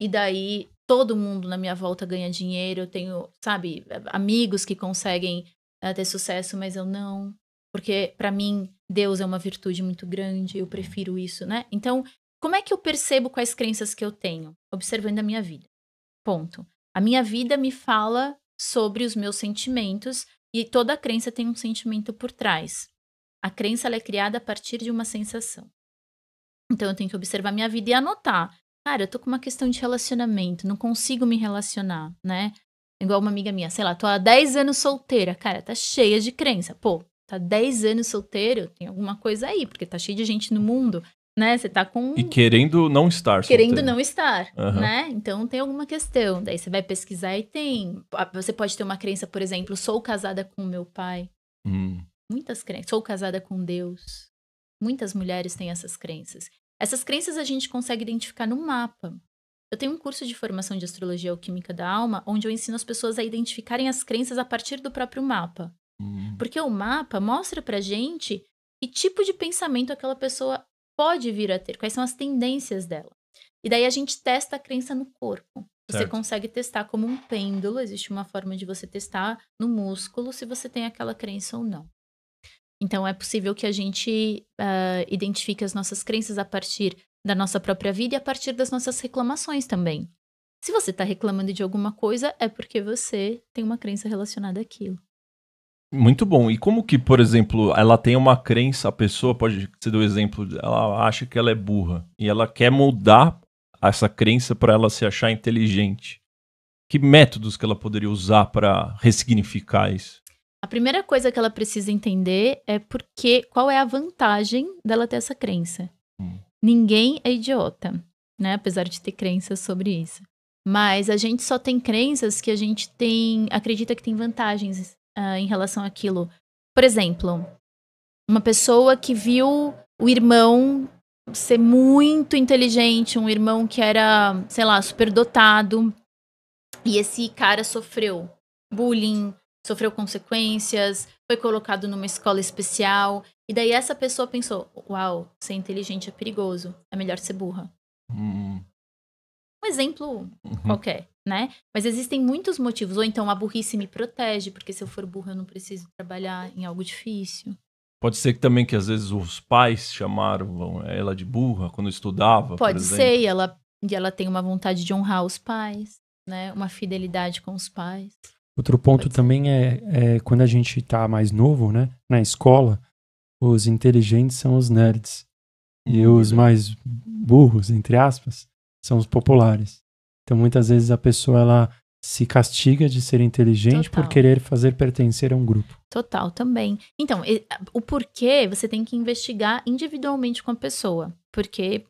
S2: E daí todo mundo na minha volta ganha dinheiro. Eu tenho, sabe, amigos que conseguem uh, ter sucesso, mas eu não porque para mim Deus é uma virtude muito grande, eu prefiro isso, né? Então, como é que eu percebo quais crenças que eu tenho? Observando a minha vida. Ponto. A minha vida me fala sobre os meus sentimentos e toda crença tem um sentimento por trás. A crença é criada a partir de uma sensação. Então eu tenho que observar minha vida e anotar. Cara, eu tô com uma questão de relacionamento, não consigo me relacionar, né? Igual uma amiga minha, sei lá, tô há 10 anos solteira, cara, tá cheia de crença. Pô, tá 10 anos solteiro, tem alguma coisa aí, porque tá cheio de gente no mundo, né? Você tá com. E
S3: querendo não estar Querendo não estar, uhum. né?
S2: Então tem alguma questão. Daí você vai pesquisar e tem. Ah, você pode ter uma crença, por exemplo, sou casada com meu pai. Hum. Muitas crenças. Sou casada com Deus. Muitas mulheres têm essas crenças. Essas crenças a gente consegue identificar no mapa. Eu tenho um curso de formação de astrologia alquímica da alma, onde eu ensino as pessoas a identificarem as crenças a partir do próprio mapa. Uhum. Porque o mapa mostra pra gente que tipo de pensamento aquela pessoa pode vir a ter, quais são as tendências dela. E daí a gente testa a crença no corpo. Você certo. consegue testar como um pêndulo, existe uma forma de você testar no músculo se você tem aquela crença ou não. Então é possível que a gente uh, identifique as nossas crenças a partir da nossa própria vida e a partir das nossas reclamações também. Se você está reclamando de alguma coisa, é porque você tem uma crença relacionada àquilo.
S3: Muito bom. E como que, por exemplo, ela tem uma crença, a pessoa pode ser do exemplo, ela acha que ela é burra e ela quer mudar essa crença para ela se achar inteligente. Que métodos que ela poderia usar para ressignificar isso?
S2: A primeira coisa que ela precisa entender é porque qual é a vantagem dela ter essa crença. Hum. Ninguém é idiota, né? Apesar de ter crenças sobre isso. Mas a gente só tem crenças que a gente tem, acredita que tem vantagens ah, em relação àquilo. Por exemplo, uma pessoa que viu o irmão ser muito inteligente, um irmão que era, sei lá, superdotado, e esse cara sofreu bullying, sofreu consequências, foi colocado numa escola especial, e daí essa pessoa pensou: uau, ser inteligente é perigoso, é melhor ser burra. Hum um exemplo uhum. qualquer, né? Mas existem muitos motivos. Ou então a burrice me protege, porque se eu for burro eu não preciso trabalhar em algo difícil.
S3: Pode ser que também que às vezes os pais chamaram é, ela de burra quando estudava. Pode ser,
S2: e ela, e ela tem uma vontade de honrar os pais, né? Uma fidelidade com os pais.
S1: Outro ponto também é, é, quando a gente está mais novo, né? Na escola, os inteligentes são os nerds. E uhum. os mais burros, entre aspas, são os populares. Então, muitas vezes a pessoa ela se castiga de ser inteligente Total. por querer fazer pertencer a um grupo.
S2: Total, também. Então, o porquê você tem que investigar individualmente com a pessoa, porque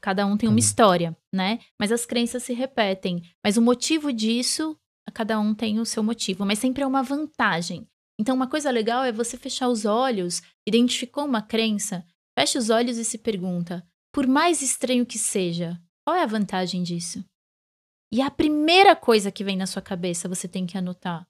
S2: cada um tem uma história, né? Mas as crenças se repetem. Mas o motivo disso, cada um tem o seu motivo, mas sempre é uma vantagem. Então, uma coisa legal é você fechar os olhos, identificou uma crença, fecha os olhos e se pergunta: por mais estranho que seja, qual é a vantagem disso? E a primeira coisa que vem na sua cabeça você tem que anotar.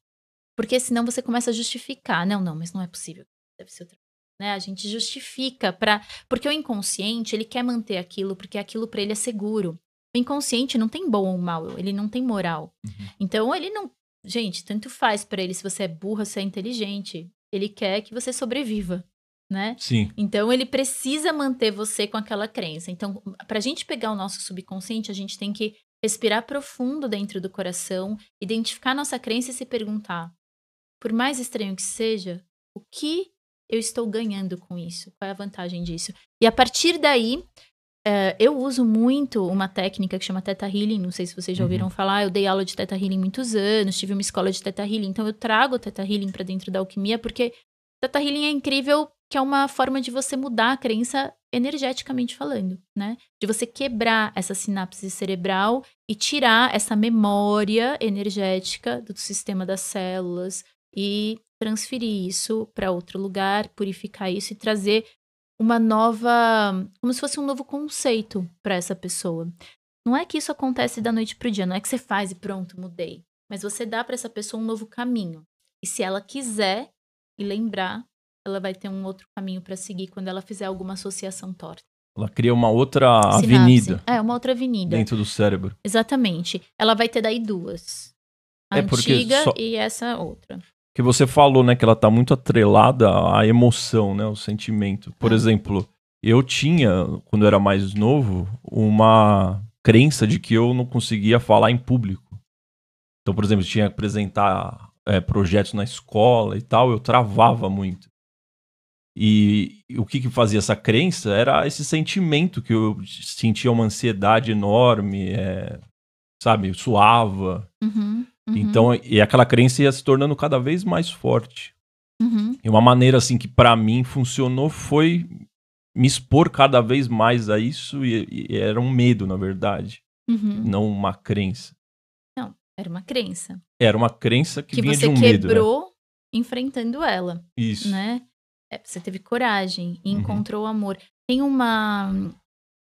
S2: Porque senão você começa a justificar. Não, não, mas não é possível. Deve ser outra né? A gente justifica para porque o inconsciente, ele quer manter aquilo porque aquilo para ele é seguro. O inconsciente não tem bom ou mal, ele não tem moral. Uhum. Então ele não, gente, tanto faz para ele se você é burra, se é inteligente. Ele quer que você sobreviva né? Sim. Então ele precisa manter você com aquela crença. Então, para a gente pegar o nosso subconsciente, a gente tem que respirar profundo dentro do coração, identificar nossa crença e se perguntar: por mais estranho que seja, o que eu estou ganhando com isso? Qual é a vantagem disso? E a partir daí, Uh, eu uso muito uma técnica que chama Theta Healing, não sei se vocês já ouviram uhum. falar, eu dei aula de Theta Healing muitos anos, tive uma escola de Theta Healing, então eu trago Theta Healing para dentro da alquimia porque Tata Healing é incrível, que é uma forma de você mudar a crença energeticamente falando, né? De você quebrar essa sinapse cerebral e tirar essa memória energética do sistema das células e transferir isso para outro lugar, purificar isso e trazer uma nova, como se fosse um novo conceito para essa pessoa. Não é que isso acontece da noite pro dia, não é que você faz e pronto, mudei, mas você dá para essa pessoa um novo caminho. E se ela quiser, e lembrar, ela vai ter um outro caminho para seguir quando ela fizer alguma associação torta.
S3: Ela cria uma outra Sinapse. avenida. É, uma outra avenida. Dentro do cérebro.
S2: Exatamente. Ela vai ter daí duas. A é antiga só... e essa outra.
S3: Que você falou, né, que ela tá muito atrelada à emoção, né, ao sentimento. Por é. exemplo, eu tinha, quando eu era mais novo, uma crença de que eu não conseguia falar em público. Então, por exemplo, eu tinha que apresentar é, projetos na escola e tal, eu travava muito. E, e o que, que fazia essa crença era esse sentimento que eu sentia uma ansiedade enorme, é, sabe? Eu suava. Uhum, uhum. Então, e aquela crença ia se tornando cada vez mais forte. Uhum. E uma maneira assim que para mim funcionou foi me expor cada vez mais a isso e, e era um medo, na verdade, uhum. não uma crença.
S2: Era uma crença.
S3: Era uma crença que, que vinha de um medo. Né? Que você quebrou
S2: né? enfrentando ela. Isso. Né? É, você teve coragem e uhum. encontrou uhum. amor. Tem uma,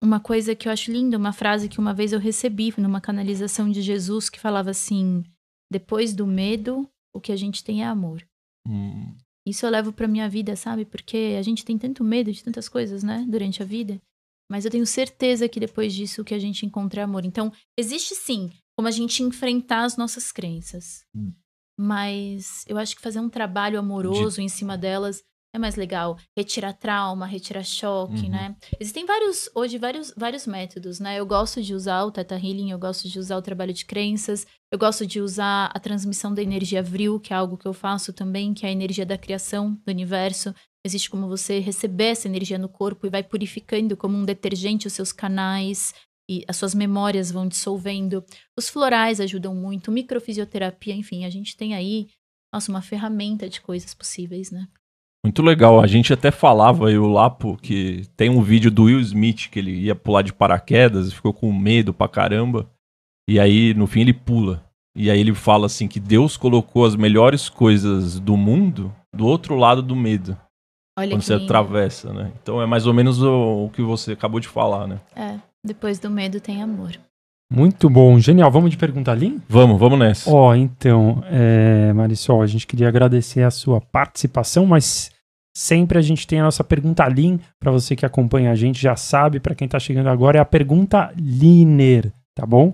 S2: uma coisa que eu acho linda, uma frase que uma vez eu recebi numa canalização de Jesus que falava assim: depois do medo, o que a gente tem é amor. Hum. Isso eu levo pra minha vida, sabe? Porque a gente tem tanto medo de tantas coisas, né? Durante a vida. Mas eu tenho certeza que depois disso o que a gente encontra é amor. Então, existe sim como a gente enfrentar as nossas crenças. Hum. Mas eu acho que fazer um trabalho amoroso De... em cima delas é mais legal. Retirar trauma, retirar choque, uhum. né? Existem vários, hoje, vários, vários métodos, né? Eu gosto de usar o Theta Healing, eu gosto de usar o trabalho de crenças, eu gosto de usar a transmissão da energia vril, que é algo que eu faço também, que é a energia da criação, do universo. Existe como você receber essa energia no corpo e vai purificando como um detergente os seus canais, e as suas memórias vão dissolvendo. Os florais ajudam muito, microfisioterapia, enfim, a gente tem aí, nossa, uma ferramenta de coisas possíveis, né?
S3: Muito legal. A gente até falava, aí o Lapo, que tem um vídeo do Will Smith que ele ia pular de paraquedas e ficou com medo pra caramba. E aí, no fim, ele pula. E aí ele fala assim que Deus colocou as melhores coisas do mundo do outro lado do medo. Olha quando você lindo. atravessa, né? Então é mais ou menos o, o que você acabou de falar, né?
S2: É. Depois do medo tem amor.
S1: Muito bom, genial. Vamos de pergunta ali? Vamos, vamos nessa. Ó, oh, então, é, Marisol, a gente queria agradecer a sua participação, mas sempre a gente tem a nossa pergunta Lin, para você que acompanha a gente já sabe, para quem está chegando agora é a pergunta Leaner, tá bom?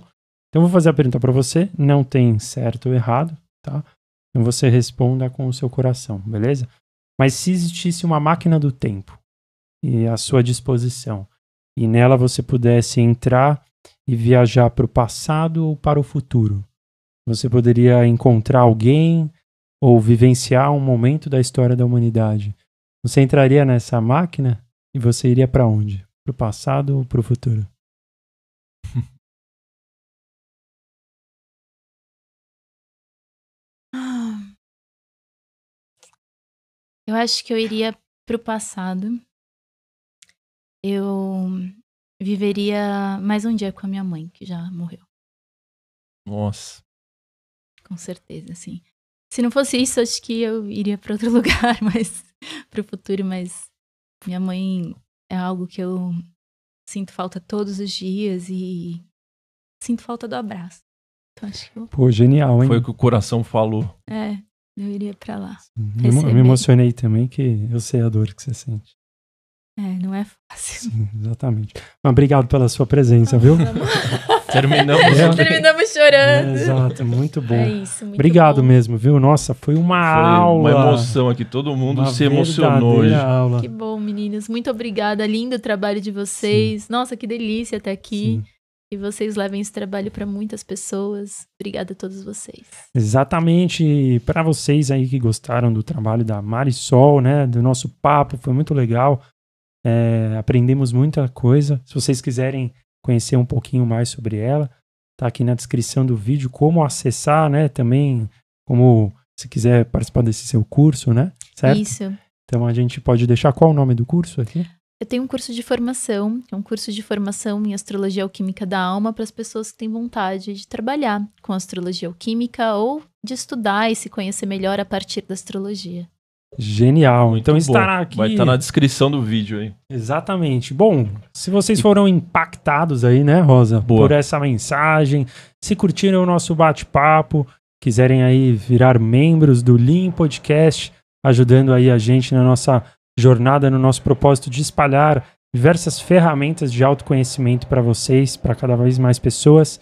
S1: Então vou fazer a pergunta para você, não tem certo ou errado, tá? Então você responda com o seu coração, beleza? Mas se existisse uma máquina do tempo e à sua disposição, e nela você pudesse entrar e viajar para o passado ou para o futuro. Você poderia encontrar alguém ou vivenciar um momento da história da humanidade. Você entraria nessa máquina e você iria para onde? Para o passado ou para o futuro?
S2: Ah. Eu acho que eu iria para o passado eu viveria mais um dia com a minha mãe, que já morreu. Nossa. Com certeza, sim. Se não fosse isso, acho que eu iria para outro (laughs) lugar, mas para o futuro, mas minha mãe é algo que eu sinto falta todos os dias e sinto falta do abraço. Então, acho que eu... Pô,
S3: genial, hein? Foi o que o coração falou.
S2: É, eu iria para lá. eu
S1: me emocionei também, que eu sei a dor que você sente.
S2: É, não é fácil.
S1: Sim, exatamente. Mas obrigado pela sua presença, viu? (laughs) Terminamos. É, Terminamos chorando. É, exato, muito bom. É isso, muito Obrigado bom. mesmo, viu? Nossa, foi uma foi aula. Uma emoção aqui, todo mundo uma se emocionou hoje. Aula. Que
S2: bom, meninos. Muito obrigada. Lindo o trabalho de vocês. Sim. Nossa, que delícia estar aqui. Sim. E vocês levem esse trabalho para muitas pessoas. Obrigada a todos vocês.
S1: Exatamente. Para vocês aí que gostaram do trabalho da Marisol, né, do nosso papo, foi muito legal. É, aprendemos muita coisa. Se vocês quiserem conhecer um pouquinho mais sobre ela, tá aqui na descrição do vídeo como acessar, né? Também como se quiser participar desse seu curso, né? Certo? Isso. Então a gente pode deixar qual o nome do curso aqui?
S2: Eu tenho um curso de formação, é um curso de formação em astrologia alquímica da alma para as pessoas que têm vontade de trabalhar com astrologia alquímica ou de estudar e se conhecer melhor a partir da astrologia.
S1: Genial. Muito então estará aqui. Vai estar tá na
S3: descrição do vídeo aí.
S1: Exatamente. Bom, se vocês foram impactados aí, né, Rosa, Boa. por essa mensagem, se curtiram o nosso bate-papo, quiserem aí virar membros do Lean Podcast, ajudando aí a gente na nossa jornada, no nosso propósito de espalhar diversas ferramentas de autoconhecimento para vocês, para cada vez mais pessoas.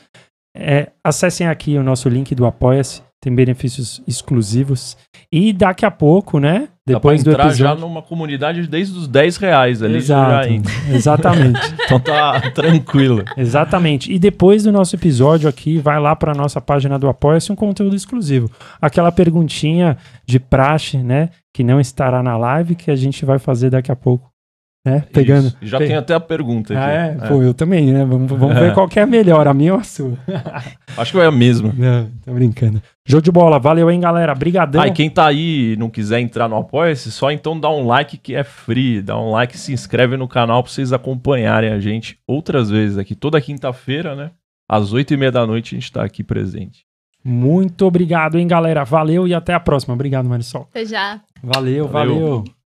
S1: É, acessem aqui o nosso link do Apoia-se tem benefícios exclusivos. E daqui a pouco, né? Depois Dá pra entrar do episódio... já
S3: numa comunidade desde os 10 reais ali. Exato, exatamente. (laughs) então tá tranquilo. Exatamente.
S1: E depois do nosso episódio aqui, vai lá para nossa página do Apoia-se, um conteúdo exclusivo. Aquela perguntinha de praxe, né? Que não estará na live, que a gente vai fazer daqui a pouco né? Pegando. Isso. Já Pe... tem até a pergunta ah, aqui. Ah, é? é? Pô, eu também, né? Vamos, vamos é. ver qual que é a melhor, a minha ou a sua.
S3: (laughs) Acho que é a mesma. Não, tô brincando. Jogo
S1: de bola, valeu, hein, galera.
S3: Brigadão. Ah, e quem tá aí e não quiser entrar no Apoia-se, só então dá um like que é free. Dá um like se inscreve no canal pra vocês acompanharem a gente outras vezes aqui. Toda quinta-feira, né? Às oito e meia da noite a gente tá aqui presente.
S1: Muito obrigado, hein, galera. Valeu e até a próxima. Obrigado, Marisol.
S2: Até já.
S4: valeu. valeu. valeu.